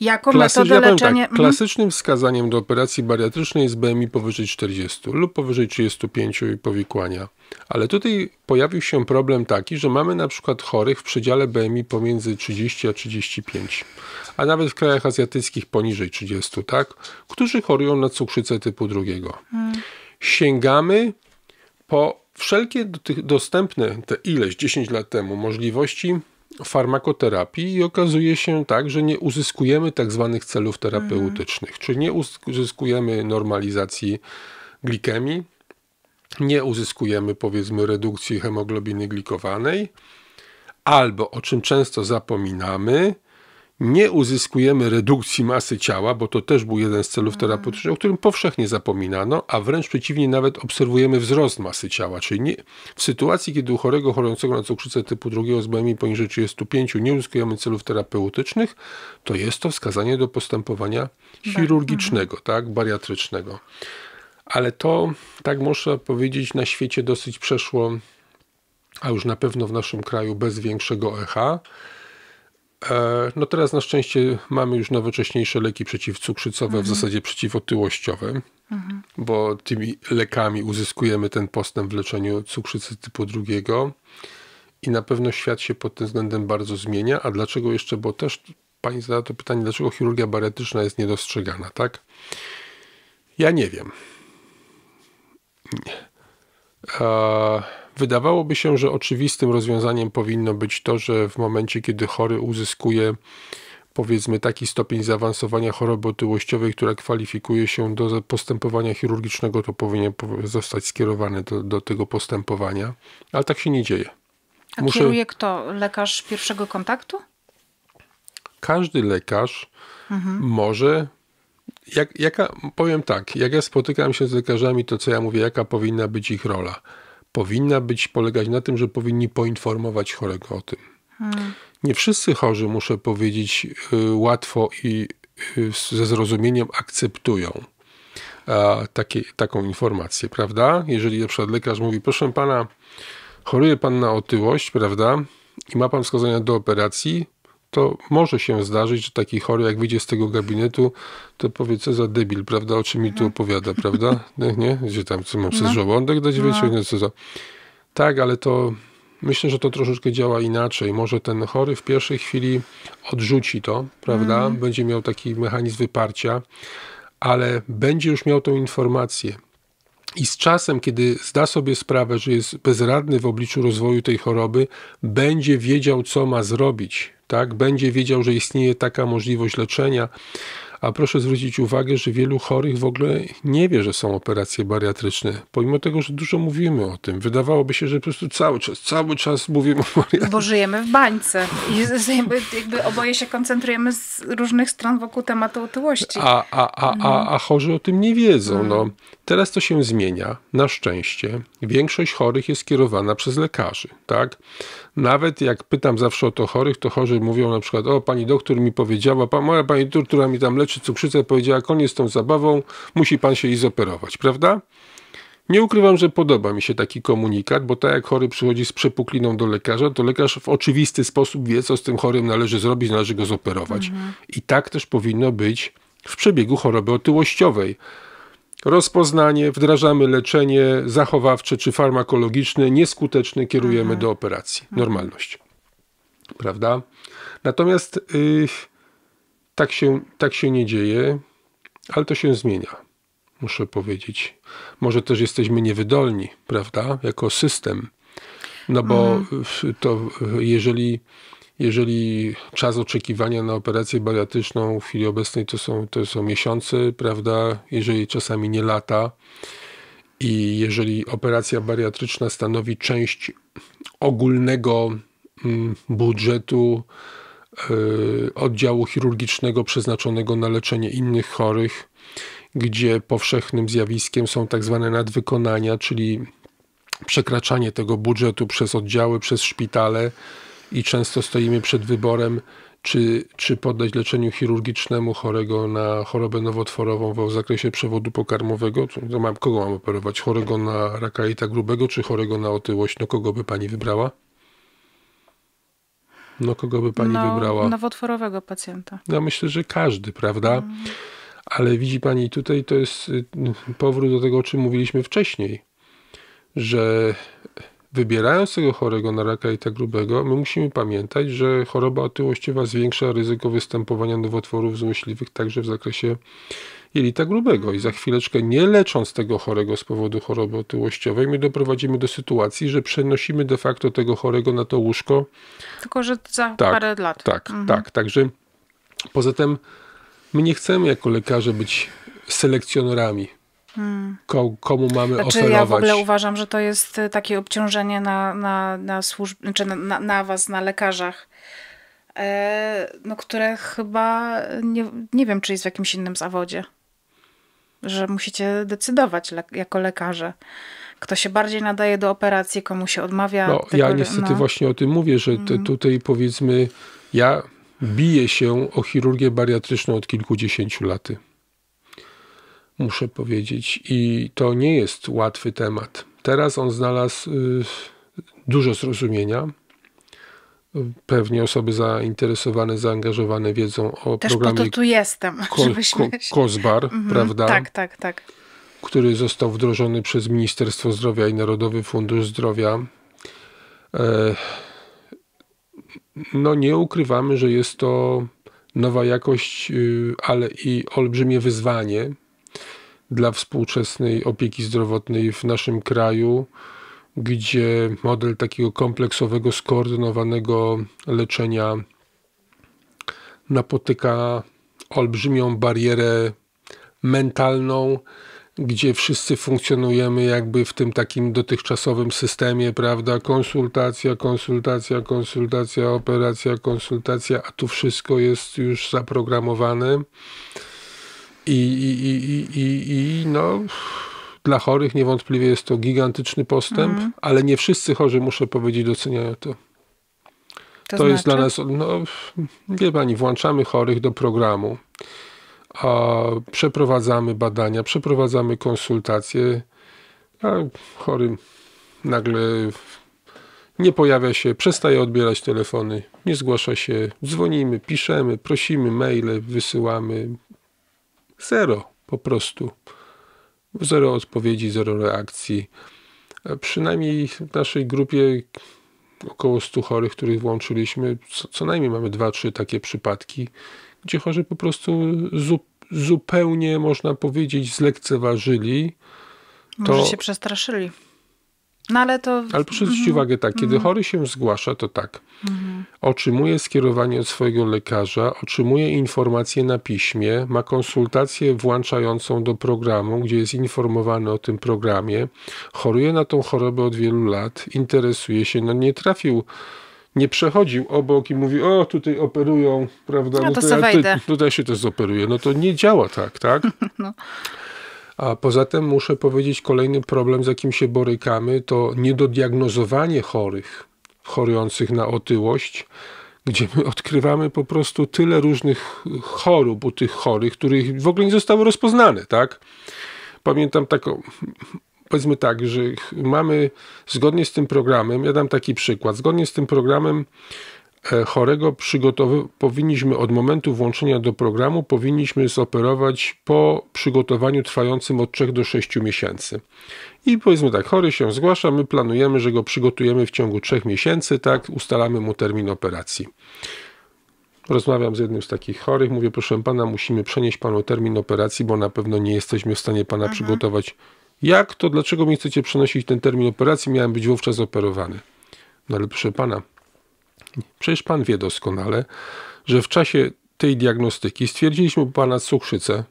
Jako Klasy, metodę ja tak, leczenia... Tak, klasycznym wskazaniem do operacji bariatrycznej jest BMI powyżej 40 lub powyżej 35 i powikłania. Ale tutaj pojawił się problem taki, że mamy na przykład chorych w przedziale BMI pomiędzy 30 a 35, a nawet w krajach azjatyckich poniżej 30, tak? Którzy chorują na cukrzycę typu drugiego. Hmm. Sięgamy po wszelkie dostępne te ileś 10 lat temu możliwości farmakoterapii i okazuje się tak, że nie uzyskujemy tak zwanych celów terapeutycznych, mhm. czyli nie uzyskujemy normalizacji glikemii, nie uzyskujemy powiedzmy redukcji hemoglobiny glikowanej, albo o czym często zapominamy, nie uzyskujemy redukcji masy ciała, bo to też był jeden z celów mhm. terapeutycznych, o którym powszechnie zapominano, a wręcz przeciwnie, nawet obserwujemy wzrost masy ciała. Czyli nie, w sytuacji, kiedy u chorego chorującego na cukrzycę typu drugiego z BMI poniżej 35 nie uzyskujemy celów terapeutycznych, to jest to wskazanie do postępowania chirurgicznego, tak, bariatrycznego. Ale to, tak można powiedzieć, na świecie dosyć przeszło, a już na pewno w naszym kraju bez większego echa. E, no teraz na szczęście mamy już nowocześniejsze leki przeciwcukrzycowe, mhm. w zasadzie przeciwotyłościowe, mhm. bo tymi lekami uzyskujemy ten postęp w leczeniu cukrzycy typu drugiego i na pewno świat się pod tym względem bardzo zmienia. A dlaczego jeszcze, bo też pani zadała to pytanie, dlaczego chirurgia baretyczna jest niedostrzegana, tak? Ja nie wiem. Nie. Eee Wydawałoby się, że oczywistym rozwiązaniem powinno być to, że w momencie, kiedy chory uzyskuje powiedzmy taki stopień zaawansowania choroby otyłościowej, która kwalifikuje się do postępowania chirurgicznego, to powinien zostać skierowany do, do tego postępowania, ale tak się nie dzieje. A Muszę... kieruje kto? Lekarz pierwszego kontaktu? Każdy lekarz mhm. może jak, jaka, powiem tak, jak ja spotykam się z lekarzami, to co ja mówię, jaka powinna być ich rola? powinna być polegać na tym, że powinni poinformować chorego o tym. Hmm. Nie wszyscy chorzy, muszę powiedzieć, y, łatwo i y, ze zrozumieniem akceptują takie, taką informację, prawda? Jeżeli na przykład lekarz mówi, proszę pana, choruje pan na otyłość, prawda? I ma pan wskazania do operacji, to może się zdarzyć, że taki chory, jak wyjdzie z tego gabinetu, to powie, co za debil, prawda? O czym mi tu no. opowiada, prawda? Nie, nie? gdzie tam, co mam przez no. żołądek dać no. no. co za... Tak, ale to myślę, że to troszeczkę działa inaczej. Może ten chory w pierwszej chwili odrzuci to, prawda? Mm. Będzie miał taki mechanizm wyparcia, ale będzie już miał tą informację. I z czasem, kiedy zda sobie sprawę, że jest bezradny w obliczu rozwoju tej choroby, będzie wiedział, co ma zrobić tak? Będzie wiedział, że istnieje taka możliwość leczenia. A proszę zwrócić uwagę, że wielu chorych w ogóle nie wie, że są operacje bariatryczne, pomimo tego, że dużo mówimy o tym. Wydawałoby się, że po prostu cały czas, cały czas mówimy o bariatrycznych. Bo żyjemy w bańce i jakby, jakby oboje się koncentrujemy z różnych stron wokół tematu otyłości. A, a, a, a, mhm. a chorzy o tym nie wiedzą. No. Mhm. Teraz to się zmienia, na szczęście. Większość chorych jest kierowana przez lekarzy, tak? Nawet jak pytam zawsze o to chorych, to chorzy mówią na przykład, o pani doktor mi powiedziała, pa, moja pani doktor, która mi tam leczy cukrzycę, powiedziała, koniec z tą zabawą, musi pan się izoperować, prawda? Nie ukrywam, że podoba mi się taki komunikat, bo tak jak chory przychodzi z przepukliną do lekarza, to lekarz w oczywisty sposób wie, co z tym chorym należy zrobić, należy go zoperować. Mhm. I tak też powinno być w przebiegu choroby otyłościowej. Rozpoznanie, wdrażamy leczenie zachowawcze czy farmakologiczne, nieskuteczne, kierujemy mhm. do operacji. Normalność. Prawda? Natomiast y, tak, się, tak się nie dzieje, ale to się zmienia, muszę powiedzieć. Może też jesteśmy niewydolni, prawda? Jako system. No bo mhm. to jeżeli jeżeli czas oczekiwania na operację bariatryczną w chwili obecnej to są, to są miesiące, prawda? Jeżeli czasami nie lata. I jeżeli operacja bariatryczna stanowi część ogólnego mm, budżetu e, oddziału chirurgicznego przeznaczonego na leczenie innych chorych, gdzie powszechnym zjawiskiem są tak zwane nadwykonania, czyli przekraczanie tego budżetu przez oddziały, przez szpitale, i często stoimy przed wyborem, czy, czy poddać leczeniu chirurgicznemu chorego na chorobę nowotworową w zakresie przewodu pokarmowego? To mam, kogo mam operować? Chorego na raka jelita grubego, czy chorego na otyłość? No kogo by pani wybrała? No kogo by pani no, wybrała? Nowotworowego pacjenta. Ja no, myślę, że każdy, prawda? Mm. Ale widzi pani, tutaj to jest y, powrót do tego, o czym mówiliśmy wcześniej, że wybierając tego chorego na raka jelita grubego, my musimy pamiętać, że choroba otyłościowa zwiększa ryzyko występowania nowotworów złośliwych także w zakresie jelita grubego. I za chwileczkę, nie lecząc tego chorego z powodu choroby otyłościowej, my doprowadzimy do sytuacji, że przenosimy de facto tego chorego na to łóżko. Tylko, że za tak, parę lat. Tak, mhm. tak. Także poza tym my nie chcemy jako lekarze być selekcjonerami Ko, komu mamy znaczy, oferować. Ja w ogóle uważam, że to jest y, takie obciążenie na, na, na, służb, znaczy na, na was, na lekarzach, e, no, które chyba nie, nie wiem, czy jest w jakimś innym zawodzie. Że musicie decydować le jako lekarze. Kto się bardziej nadaje do operacji, komu się odmawia. No, tego, ja niestety no. właśnie o tym mówię, że te, mhm. tutaj powiedzmy, ja biję się o chirurgię bariatryczną od kilkudziesięciu lat muszę powiedzieć. I to nie jest łatwy temat. Teraz on znalazł y, dużo zrozumienia. Pewnie osoby zainteresowane, zaangażowane wiedzą o Też programie. Też po to tu jestem, ko Ko Kozbar, mm -hmm, prawda? Tak, tak, tak. Który został wdrożony przez Ministerstwo Zdrowia i Narodowy Fundusz Zdrowia. E, no nie ukrywamy, że jest to nowa jakość, y, ale i olbrzymie wyzwanie dla współczesnej opieki zdrowotnej w naszym kraju, gdzie model takiego kompleksowego, skoordynowanego leczenia napotyka olbrzymią barierę mentalną, gdzie wszyscy funkcjonujemy jakby w tym takim dotychczasowym systemie, prawda? Konsultacja, konsultacja, konsultacja, operacja, konsultacja, a tu wszystko jest już zaprogramowane. I, i, i, i, i no, dla chorych niewątpliwie jest to gigantyczny postęp, mm. ale nie wszyscy chorzy, muszę powiedzieć, doceniają to. To, to znaczy? jest dla znaczy? nas, no, wie pani, włączamy chorych do programu, a przeprowadzamy badania, przeprowadzamy konsultacje, a chory nagle nie pojawia się, przestaje odbierać telefony, nie zgłasza się, dzwonimy, piszemy, prosimy, maile wysyłamy, Zero po prostu. Zero odpowiedzi, zero reakcji. E, przynajmniej w naszej grupie około 100 chorych, których włączyliśmy, co, co najmniej mamy 2-3 takie przypadki, gdzie chorzy po prostu zu, zupełnie, można powiedzieć, zlekceważyli. Może się przestraszyli. No ale to... Ale proszę zwrócić mm -hmm. uwagę tak, kiedy mm -hmm. chory się zgłasza, to tak. Mm -hmm. Otrzymuje skierowanie od swojego lekarza, otrzymuje informacje na piśmie, ma konsultację włączającą do programu, gdzie jest informowany o tym programie, choruje na tą chorobę od wielu lat, interesuje się, no nie trafił nie przechodził obok i mówi, o tutaj operują, prawda? No to no to ja, ty, tutaj się też zoperuje. No to nie działa tak, tak? No. A poza tym muszę powiedzieć, kolejny problem, z jakim się borykamy, to niedodiagnozowanie chorych, chorujących na otyłość, gdzie my odkrywamy po prostu tyle różnych chorób u tych chorych, których w ogóle nie zostały rozpoznane, tak? Pamiętam taką powiedzmy tak, że mamy zgodnie z tym programem, ja dam taki przykład, zgodnie z tym programem E, chorego powinniśmy od momentu włączenia do programu powinniśmy zoperować po przygotowaniu trwającym od 3 do 6 miesięcy. I powiedzmy tak, chory się zgłasza, my planujemy, że go przygotujemy w ciągu 3 miesięcy, tak, ustalamy mu termin operacji. Rozmawiam z jednym z takich chorych, mówię, proszę pana, musimy przenieść panu termin operacji, bo na pewno nie jesteśmy w stanie pana mhm. przygotować. Jak to, dlaczego mi chcecie przenosić ten termin operacji? Miałem być wówczas operowany. No ale proszę pana, Przecież pan wie doskonale, że w czasie tej diagnostyki stwierdziliśmy u pana cukrzycę.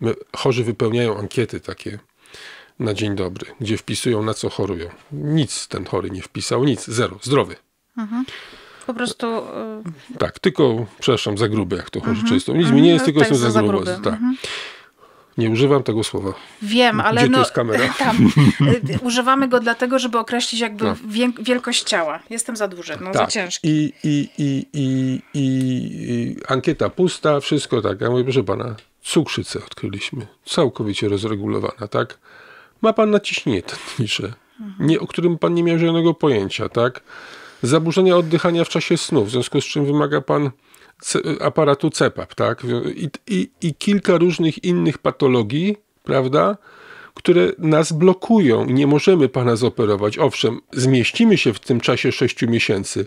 My, chorzy wypełniają ankiety takie na dzień dobry, gdzie wpisują na co chorują. Nic ten chory nie wpisał, nic, zero, zdrowy. Mhm. Po prostu. Y, tak, tylko, przepraszam, za gruby, jak to chorzy mhm. czysto. Nic mi nie jest, mhm. tylko tak, jestem za gruby. Za gruby. Tak. Mhm. Nie używam tego słowa. Wiem, ale Gdzie no, jest kamera? Tam. używamy go dlatego, żeby określić jakby no. wielkość ciała. Jestem za duży, no tak. za ciężki. I, i, i, i, i, i ankieta pusta, wszystko tak. Ja mówię, proszę pana, cukrzycę odkryliśmy, całkowicie rozregulowana, tak? Ma pan naciśnienie tętnicze, mhm. nie, o którym pan nie miał żadnego pojęcia, tak? Zaburzenia oddychania w czasie snu, w związku z czym wymaga pan aparatu CEPAP, tak? I, i, I kilka różnych innych patologii, prawda? które nas blokują. Nie możemy Pana zoperować. Owszem, zmieścimy się w tym czasie 6 miesięcy,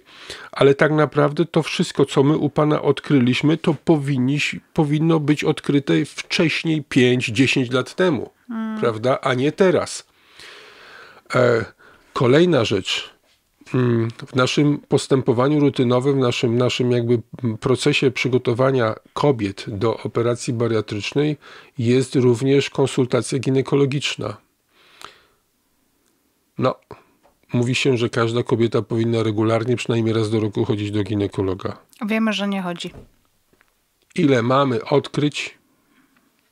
ale tak naprawdę to wszystko, co my u Pana odkryliśmy, to powinno być odkryte wcześniej 5-10 lat temu, mm. prawda? A nie teraz. E, kolejna rzecz. Hmm, w naszym postępowaniu rutynowym, w naszym, naszym jakby procesie przygotowania kobiet do operacji bariatrycznej jest również konsultacja ginekologiczna. No, mówi się, że każda kobieta powinna regularnie, przynajmniej raz do roku chodzić do ginekologa. Wiemy, że nie chodzi. Ile mamy odkryć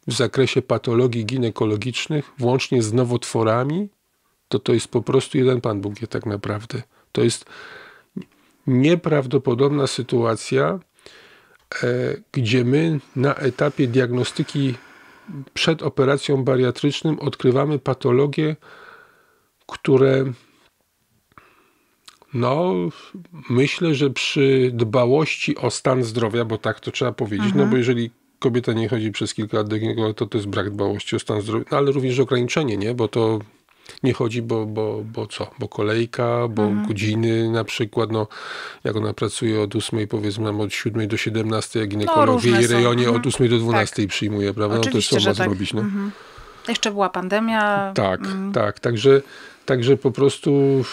w zakresie patologii ginekologicznych, włącznie z nowotworami, to to jest po prostu jeden Pan Bóg je tak naprawdę. To jest nieprawdopodobna sytuacja, e, gdzie my na etapie diagnostyki przed operacją bariatryczną odkrywamy patologie, które no, myślę, że przy dbałości o stan zdrowia, bo tak to trzeba powiedzieć, mhm. no bo mhm. jeżeli kobieta nie chodzi przez kilka lat do to to jest brak dbałości o stan zdrowia, no, ale również ograniczenie, nie? Bo to nie chodzi, bo, bo, bo co? Bo kolejka, bo mhm. godziny na przykład, no jak ona pracuje od 8 powiedzmy od 7 do 17, jak ginekolog no, w jej rejonie mhm. od 8 do 12 tak. przyjmuje, prawda? no to też co ma tak. zrobić, no. Mhm. Jeszcze była pandemia. Tak, mhm. tak, także Także po prostu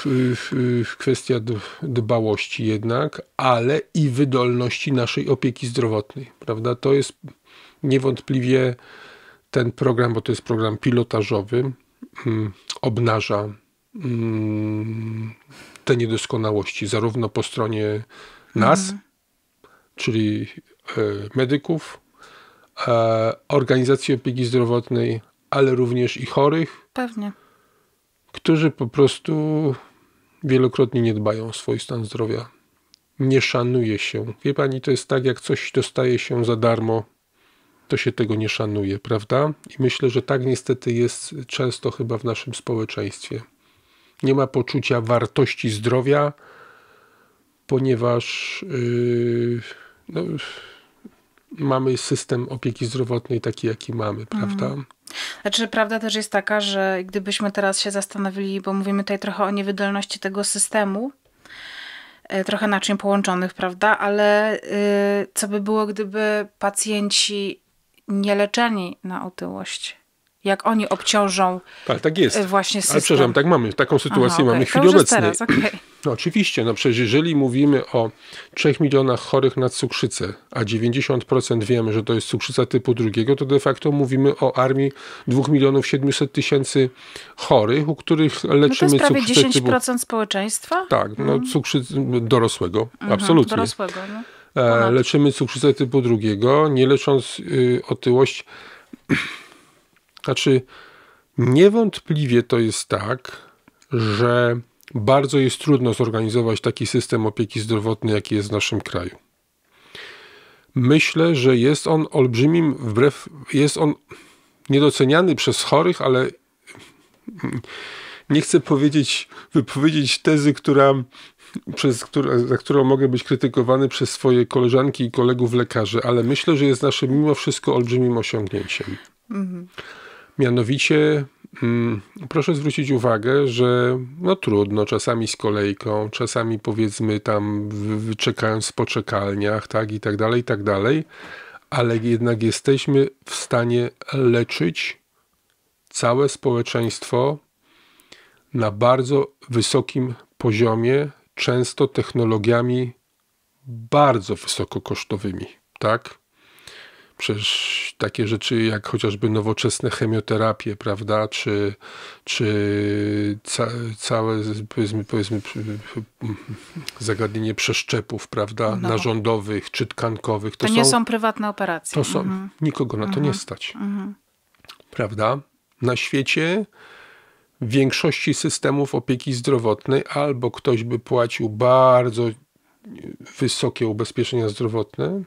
kwestia dbałości jednak, ale i wydolności naszej opieki zdrowotnej, prawda? To jest niewątpliwie ten program, bo to jest program pilotażowy, mm obnaża mm, te niedoskonałości, zarówno po stronie nas, mhm. czyli e, medyków, e, organizacji opieki zdrowotnej, ale również i chorych. Pewnie. Którzy po prostu wielokrotnie nie dbają o swój stan zdrowia. Nie szanuje się. Wie pani, to jest tak, jak coś dostaje się za darmo to się tego nie szanuje, prawda? I myślę, że tak niestety jest często chyba w naszym społeczeństwie. Nie ma poczucia wartości zdrowia, ponieważ yy, no, mamy system opieki zdrowotnej taki, jaki mamy, mhm. prawda? Mm. Znaczy, prawda też jest taka, że gdybyśmy teraz się zastanowili, bo mówimy tutaj trochę o niewydolności tego systemu, e, trochę naczyń połączonych, prawda? Ale yy, co by było, gdyby pacjenci nieleczeni na otyłość. Jak oni obciążą tak, tak jest. E, właśnie system. Ale przepraszam, tak mamy. Taką sytuację Aha, okay. mamy w chwili obecnej. Teraz, okay. no, oczywiście, no przecież jeżeli mówimy o 3 milionach chorych na cukrzycę, a 90% wiemy, że to jest cukrzyca typu drugiego, to de facto mówimy o armii 2 milionów 700 tysięcy chorych, u których leczymy no to jest prawie 10% typu... społeczeństwa? Tak, no, mhm. cukrzycy dorosłego, mhm, absolutnie. Dorosłego, no. Ponad. E, leczymy cukrzycę typu drugiego, nie lecząc y, otyłość. znaczy, niewątpliwie to jest tak, że bardzo jest trudno zorganizować taki system opieki zdrowotnej, jaki jest w naszym kraju. Myślę, że jest on olbrzymim, wbrew, jest on niedoceniany przez chorych, ale nie chcę powiedzieć, wypowiedzieć tezy, która przez, za którą mogę być krytykowany przez swoje koleżanki i kolegów lekarzy, ale myślę, że jest naszym mimo wszystko olbrzymim osiągnięciem. Mhm. Mianowicie mm, proszę zwrócić uwagę, że no trudno, czasami z kolejką, czasami powiedzmy tam czekając w poczekalniach, tak i tak dalej, i tak dalej, ale jednak jesteśmy w stanie leczyć całe społeczeństwo na bardzo wysokim poziomie często technologiami bardzo wysokokosztowymi, tak? Przecież takie rzeczy jak chociażby nowoczesne chemioterapie, prawda, czy, czy ca, całe powiedzmy, powiedzmy zagadnienie przeszczepów, prawda, no. narządowych czy tkankowych. To, to nie są, są, prywatne operacje. To są, mhm. Nikogo na to mhm. nie stać. Mhm. Prawda? Na świecie w większości systemów opieki zdrowotnej albo ktoś by płacił bardzo wysokie ubezpieczenia zdrowotne.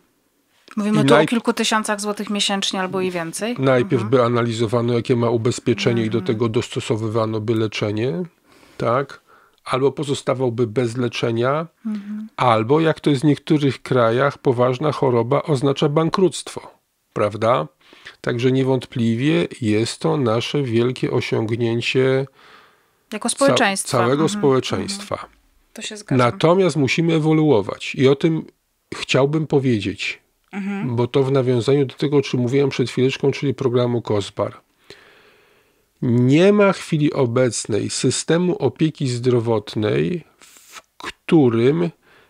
Mówimy I tu naj... o kilku tysiącach złotych miesięcznie albo i więcej. Najpierw mhm. by analizowano, jakie ma ubezpieczenie mhm. i do mhm. tego dostosowywano by leczenie, tak? Albo pozostawałby bez leczenia, mhm. albo jak to jest w niektórych krajach, poważna choroba oznacza bankructwo, prawda? Także niewątpliwie jest to nasze wielkie osiągnięcie jako społeczeństwa. Ca całego mhm. społeczeństwa. Mhm. Natomiast musimy ewoluować i o tym chciałbym powiedzieć, mhm. bo to w nawiązaniu do tego, o czym mówiłem przed chwileczką, czyli programu COSPAR. Nie ma chwili obecnej systemu opieki zdrowotnej, w którym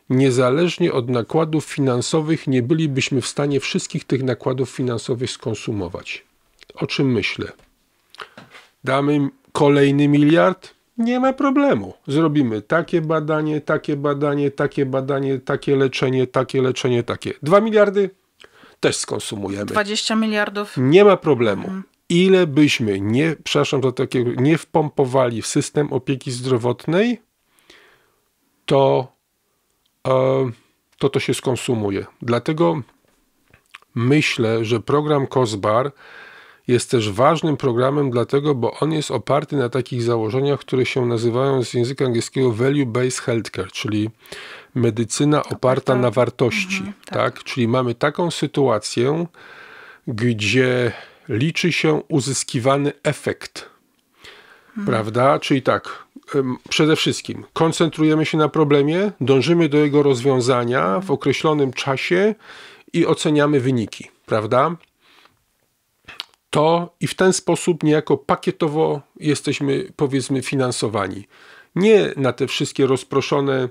niezależnie od nakładów finansowych nie bylibyśmy w stanie wszystkich tych nakładów finansowych skonsumować. O czym myślę? Damy kolejny miliard? Nie ma problemu. Zrobimy takie badanie, takie badanie, takie badanie, takie leczenie, takie leczenie, takie. Dwa miliardy? Też skonsumujemy. 20 miliardów? Nie ma problemu. Mhm ile byśmy nie, przepraszam za nie wpompowali w system opieki zdrowotnej, to to to się skonsumuje. Dlatego myślę, że program COSBAR jest też ważnym programem, dlatego, bo on jest oparty na takich założeniach, które się nazywają z języka angielskiego value-based healthcare, czyli medycyna oparta na wartości. Mhm, tak. tak. Czyli mamy taką sytuację, gdzie liczy się uzyskiwany efekt prawda? Czyli tak, przede wszystkim koncentrujemy się na problemie, dążymy do jego rozwiązania w określonym czasie i oceniamy wyniki, prawda? To i w ten sposób niejako pakietowo jesteśmy, powiedzmy, finansowani. Nie na te wszystkie rozproszone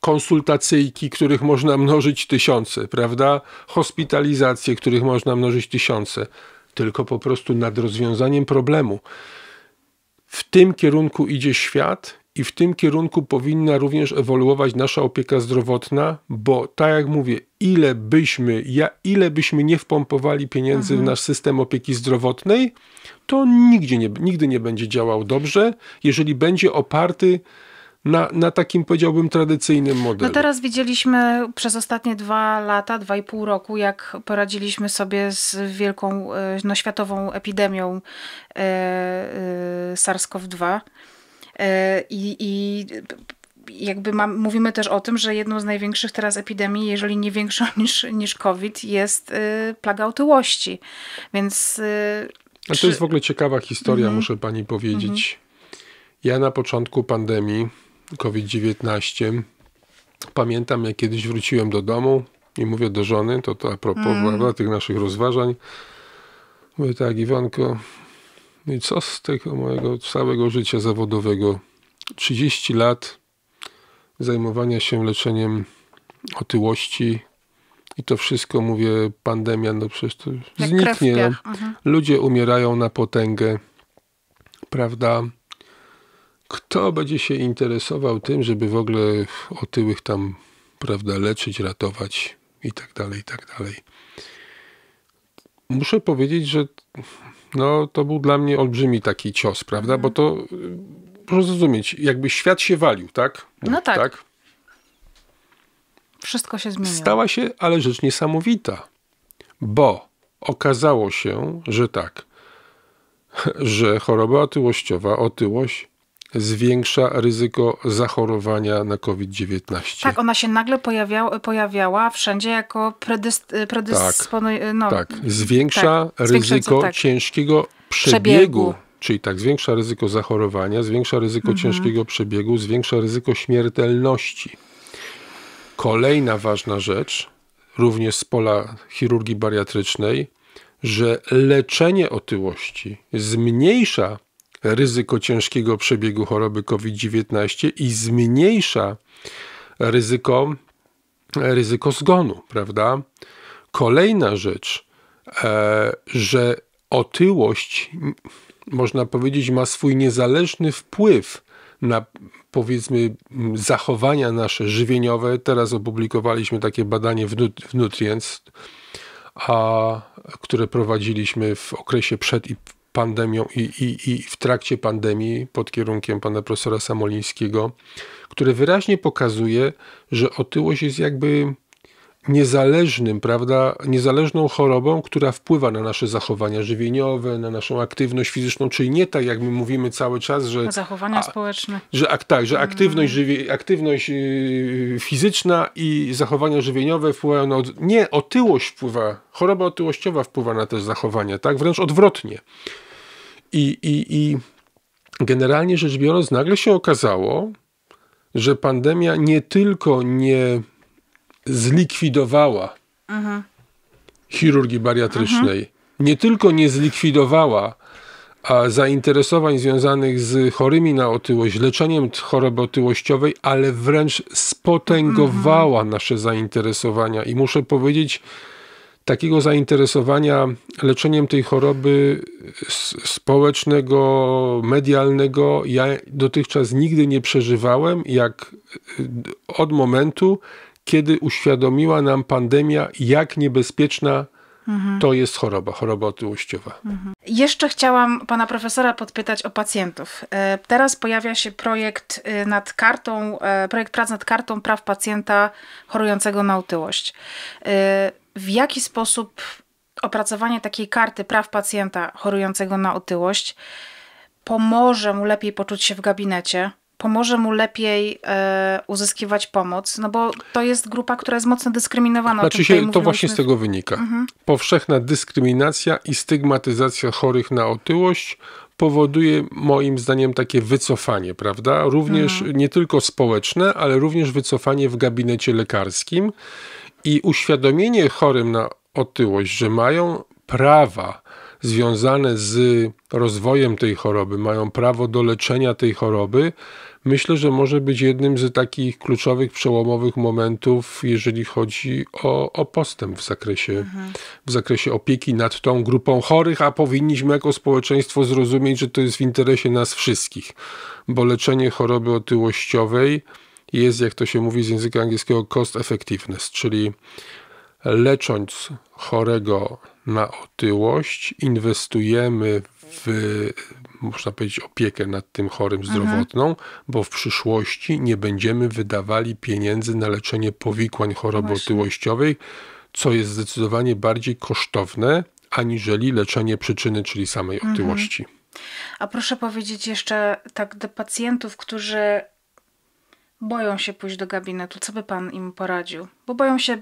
konsultacyjki, których można mnożyć tysiące, prawda? Hospitalizacje, których można mnożyć tysiące, tylko po prostu nad rozwiązaniem problemu. W tym kierunku idzie świat i w tym kierunku powinna również ewoluować nasza opieka zdrowotna, bo tak jak mówię, ile byśmy, ja, ile byśmy nie wpompowali pieniędzy mhm. w nasz system opieki zdrowotnej, to nigdzie nie, nigdy nie będzie działał dobrze, jeżeli będzie oparty na, na takim, powiedziałbym, tradycyjnym modelu. No teraz widzieliśmy przez ostatnie dwa lata, dwa i pół roku, jak poradziliśmy sobie z wielką e, no, światową epidemią e, e, SARS-CoV-2. E, i, I jakby mam, mówimy też o tym, że jedną z największych teraz epidemii, jeżeli nie większą niż, niż COVID, jest y, plaga otyłości. Więc. Y, A to czy... jest w ogóle ciekawa historia, mm -hmm. muszę pani powiedzieć. Mm -hmm. Ja na początku pandemii COVID-19. Pamiętam, jak kiedyś wróciłem do domu i mówię do żony, to, to a propos mm. tych naszych rozważań. Mówię tak, Iwanko, no i co z tego mojego całego życia zawodowego? 30 lat zajmowania się leczeniem otyłości i to wszystko, mówię, pandemia, no przecież to Jak zniknie. No. Mhm. Ludzie umierają na potęgę, prawda? Kto będzie się interesował tym, żeby w ogóle otyłych tam, prawda, leczyć, ratować i tak dalej, i tak dalej. Muszę powiedzieć, że no, to był dla mnie olbrzymi taki cios, prawda, bo to proszę zrozumieć, jakby świat się walił, tak? no tak. tak. Wszystko się zmieniło. Stała się, ale rzecz niesamowita, bo okazało się, że tak, że choroba otyłościowa, otyłość zwiększa ryzyko zachorowania na COVID-19. Tak, ona się nagle pojawiała, pojawiała wszędzie jako predysponująca. tak, no, tak, zwiększa tak, ryzyko tak. ciężkiego przebiegu. przebiegu. Czyli tak, zwiększa ryzyko zachorowania, zwiększa ryzyko mhm. ciężkiego przebiegu, zwiększa ryzyko śmiertelności. Kolejna ważna rzecz, również z pola chirurgii bariatrycznej, że leczenie otyłości zmniejsza ryzyko ciężkiego przebiegu choroby COVID-19 i zmniejsza ryzyko, ryzyko zgonu, prawda? Kolejna rzecz, e, że otyłość, można powiedzieć, ma swój niezależny wpływ na powiedzmy zachowania nasze żywieniowe. Teraz opublikowaliśmy takie badanie w, Nutrients, a, które prowadziliśmy w okresie przed i pandemią i, i, i w trakcie pandemii pod kierunkiem pana profesora Samolińskiego, które wyraźnie pokazuje, że otyłość jest jakby niezależnym, prawda, niezależną chorobą, która wpływa na nasze zachowania żywieniowe, na naszą aktywność fizyczną, czyli nie tak, jak my mówimy cały czas, że... Zachowania a, społeczne. Że, tak, że mhm. aktywność, żywi, aktywność y, fizyczna i zachowania żywieniowe wpływają na... Od, nie, otyłość wpływa, choroba otyłościowa wpływa na te zachowania, tak, wręcz odwrotnie. I, i, i generalnie rzecz biorąc, nagle się okazało, że pandemia nie tylko nie zlikwidowała chirurgii bariatrycznej. Nie tylko nie zlikwidowała a zainteresowań związanych z chorymi na otyłość, leczeniem choroby otyłościowej, ale wręcz spotęgowała mhm. nasze zainteresowania. I muszę powiedzieć, takiego zainteresowania leczeniem tej choroby społecznego, medialnego ja dotychczas nigdy nie przeżywałem, jak y, od momentu, kiedy uświadomiła nam pandemia, jak niebezpieczna mhm. to jest choroba, choroba otyłościowa. Mhm. Jeszcze chciałam pana profesora podpytać o pacjentów. E, teraz pojawia się projekt e, nad kartą, e, projekt prac nad kartą praw pacjenta chorującego na otyłość. W jaki sposób opracowanie takiej karty praw pacjenta chorującego na otyłość pomoże mu lepiej poczuć się w gabinecie, pomoże mu lepiej e, uzyskiwać pomoc, no bo to jest grupa, która jest mocno dyskryminowana. Znaczy się, to właśnie z tego wynika. Mhm. Powszechna dyskryminacja i stygmatyzacja chorych na otyłość powoduje moim zdaniem takie wycofanie, prawda? Również mhm. nie tylko społeczne, ale również wycofanie w gabinecie lekarskim i uświadomienie chorym na otyłość, że mają prawa, związane z rozwojem tej choroby, mają prawo do leczenia tej choroby, myślę, że może być jednym z takich kluczowych, przełomowych momentów, jeżeli chodzi o, o postęp w zakresie, mhm. w zakresie opieki nad tą grupą chorych, a powinniśmy jako społeczeństwo zrozumieć, że to jest w interesie nas wszystkich, bo leczenie choroby otyłościowej jest, jak to się mówi z języka angielskiego, cost effectiveness, czyli lecząc chorego na otyłość, inwestujemy w można powiedzieć, opiekę nad tym chorym mhm. zdrowotną, mhm. bo w przyszłości nie będziemy wydawali pieniędzy na leczenie powikłań choroby Właśnie. otyłościowej, co jest zdecydowanie bardziej kosztowne aniżeli leczenie przyczyny, czyli samej mhm. otyłości. Mhm. A proszę powiedzieć jeszcze tak do pacjentów, którzy boją się pójść do gabinetu, co by Pan im poradził? Bo boją się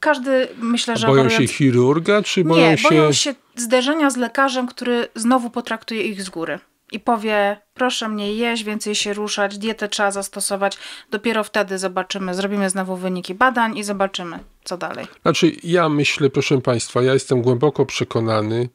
każdy myślę, że. Boją się chirurga, czy boją Nie, się. Boją się zderzenia z lekarzem, który znowu potraktuje ich z góry i powie: Proszę mnie jeść, więcej się ruszać, dietę trzeba zastosować, dopiero wtedy zobaczymy, zrobimy znowu wyniki badań i zobaczymy, co dalej. Znaczy, ja myślę, proszę Państwa, ja jestem głęboko przekonany,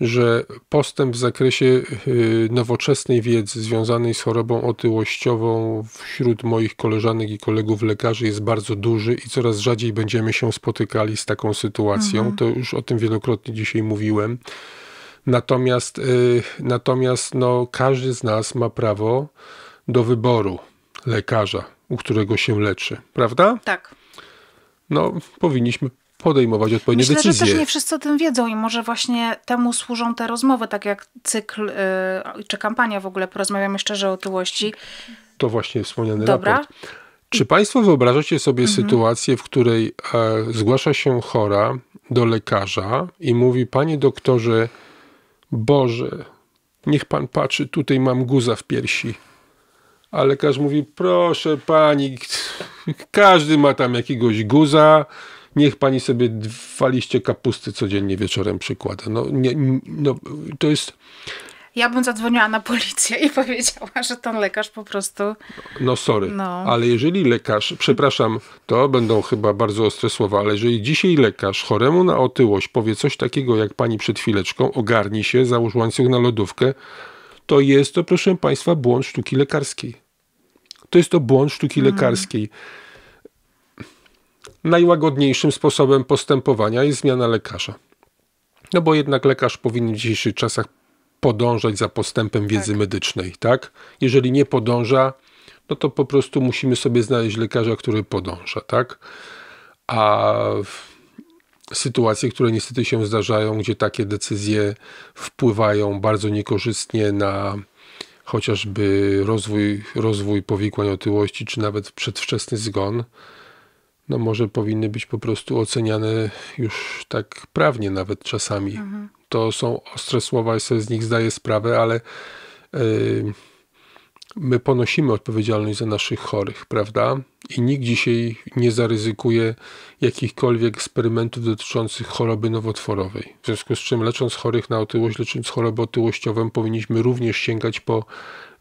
że postęp w zakresie y, nowoczesnej wiedzy związanej z chorobą otyłościową wśród moich koleżanek i kolegów lekarzy jest bardzo duży i coraz rzadziej będziemy się spotykali z taką sytuacją. Mhm. To już o tym wielokrotnie dzisiaj mówiłem. Natomiast, y, natomiast no, każdy z nas ma prawo do wyboru lekarza, u którego się leczy, prawda? Tak. No, powinniśmy podejmować odpowiednie Myślę, decyzje. Myślę, że też nie wszyscy o tym wiedzą i może właśnie temu służą te rozmowy, tak jak cykl yy, czy kampania w ogóle, porozmawiamy szczerze o otyłości. To właśnie wspomniany Dobra. raport. Czy państwo wyobrażacie sobie mhm. sytuację, w której e, zgłasza się chora do lekarza i mówi, panie doktorze, Boże, niech pan patrzy, tutaj mam guza w piersi. A lekarz mówi, proszę pani, każdy ma tam jakiegoś guza, niech pani sobie dwa liście kapusty codziennie wieczorem przykłada. No, nie, no to jest ja bym zadzwoniła na policję i powiedziała, że ten lekarz po prostu... No sorry, no. ale jeżeli lekarz, przepraszam, to będą chyba bardzo ostre słowa, ale jeżeli dzisiaj lekarz choremu na otyłość powie coś takiego jak pani przed chwileczką, ogarni się, załóż łańcuch na lodówkę, to jest to, proszę państwa, błąd sztuki lekarskiej. To jest to błąd sztuki mm. lekarskiej. Najłagodniejszym sposobem postępowania jest zmiana lekarza. No bo jednak lekarz powinien w dzisiejszych czasach podążać za postępem wiedzy tak. medycznej, tak? Jeżeli nie podąża, no to po prostu musimy sobie znaleźć lekarza, który podąża, tak? A sytuacje, które niestety się zdarzają, gdzie takie decyzje wpływają bardzo niekorzystnie na chociażby rozwój, rozwój powikłań otyłości, czy nawet przedwczesny zgon, no może powinny być po prostu oceniane już tak prawnie nawet czasami. Mhm to są ostre słowa i sobie z nich zdaję sprawę, ale my ponosimy odpowiedzialność za naszych chorych, prawda? I nikt dzisiaj nie zaryzykuje jakichkolwiek eksperymentów dotyczących choroby nowotworowej. W związku z czym, lecząc chorych na otyłość, lecząc chorobę otyłościową, powinniśmy również sięgać po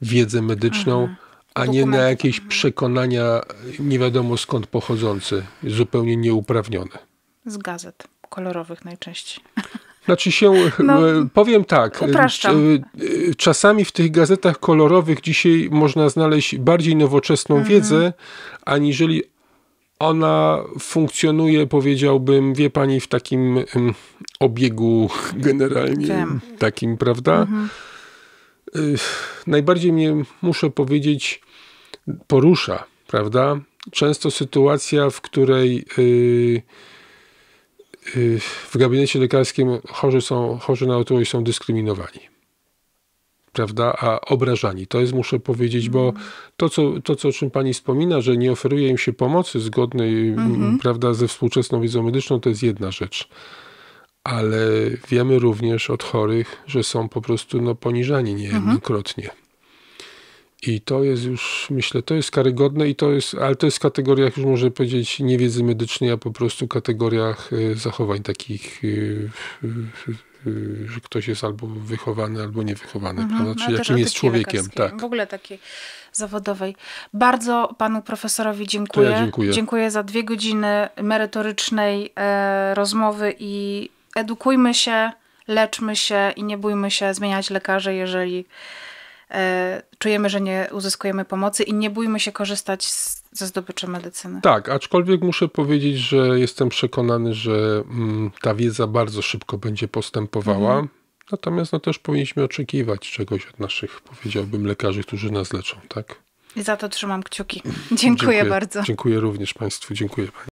wiedzę medyczną. Aha mhm. a nie na jakieś mhm. przekonania nie wiadomo skąd pochodzące, zupełnie nieuprawnione. Z gazet kolorowych najczęściej. Znaczy się, no, powiem tak, upraszczam. E, e, czasami w tych gazetach kolorowych dzisiaj można znaleźć bardziej nowoczesną mm wiedzę, aniżeli ona funkcjonuje, powiedziałbym, wie pani, w takim obiegu generalnie, Wiem. takim, prawda? Mhm. najbardziej mnie, muszę powiedzieć, porusza, prawda? Często sytuacja, w której y, Y, w gabinecie lekarskim chorzy, są, chorzy na otyłość są dyskryminowani. Prawda, a obrażani. To jest, muszę powiedzieć, bo mhm. to co, to, co o czym pani wspomina, że nie oferuje im się pomocy zgodnej mhm. prawda, ze współczesną wiedzą medyczną, to jest jedna rzecz. Ale wiemy również od chorych, że są po prostu no, poniżani mhm. niejednokrotnie. Mm i to jest już, myślę, to jest karygodne i to jest, ale to jest w kategoriach już można powiedzieć nie wiedzy medycznej, a po prostu kategoriach e, zachowań takich, e, e, że ktoś jest albo wychowany, albo niewychowany, mhm, prawda? Czyli no, jakim jest człowiekiem. Tak. W ogóle takiej zawodowej. Bardzo panu profesorowi dziękuję. Ja dziękuję. Dziękuję za dwie godziny merytorycznej rozmowy i edukujmy się, leczmy się i nie bójmy się zmieniać lekarzy, jeżeli E, czujemy, że nie uzyskujemy pomocy i nie bójmy się korzystać z, ze zdobyczy medycyny. Tak, aczkolwiek muszę powiedzieć, że jestem przekonany, że mm, ta wiedza bardzo szybko będzie postępowała. Mhm. Natomiast no, też powinniśmy oczekiwać czegoś od naszych, powiedziałbym, lekarzy, którzy nas leczą, tak? I za to trzymam kciuki. Dziękuję, dziękuję bardzo. Dziękuję również Państwu. Dziękuję Pani.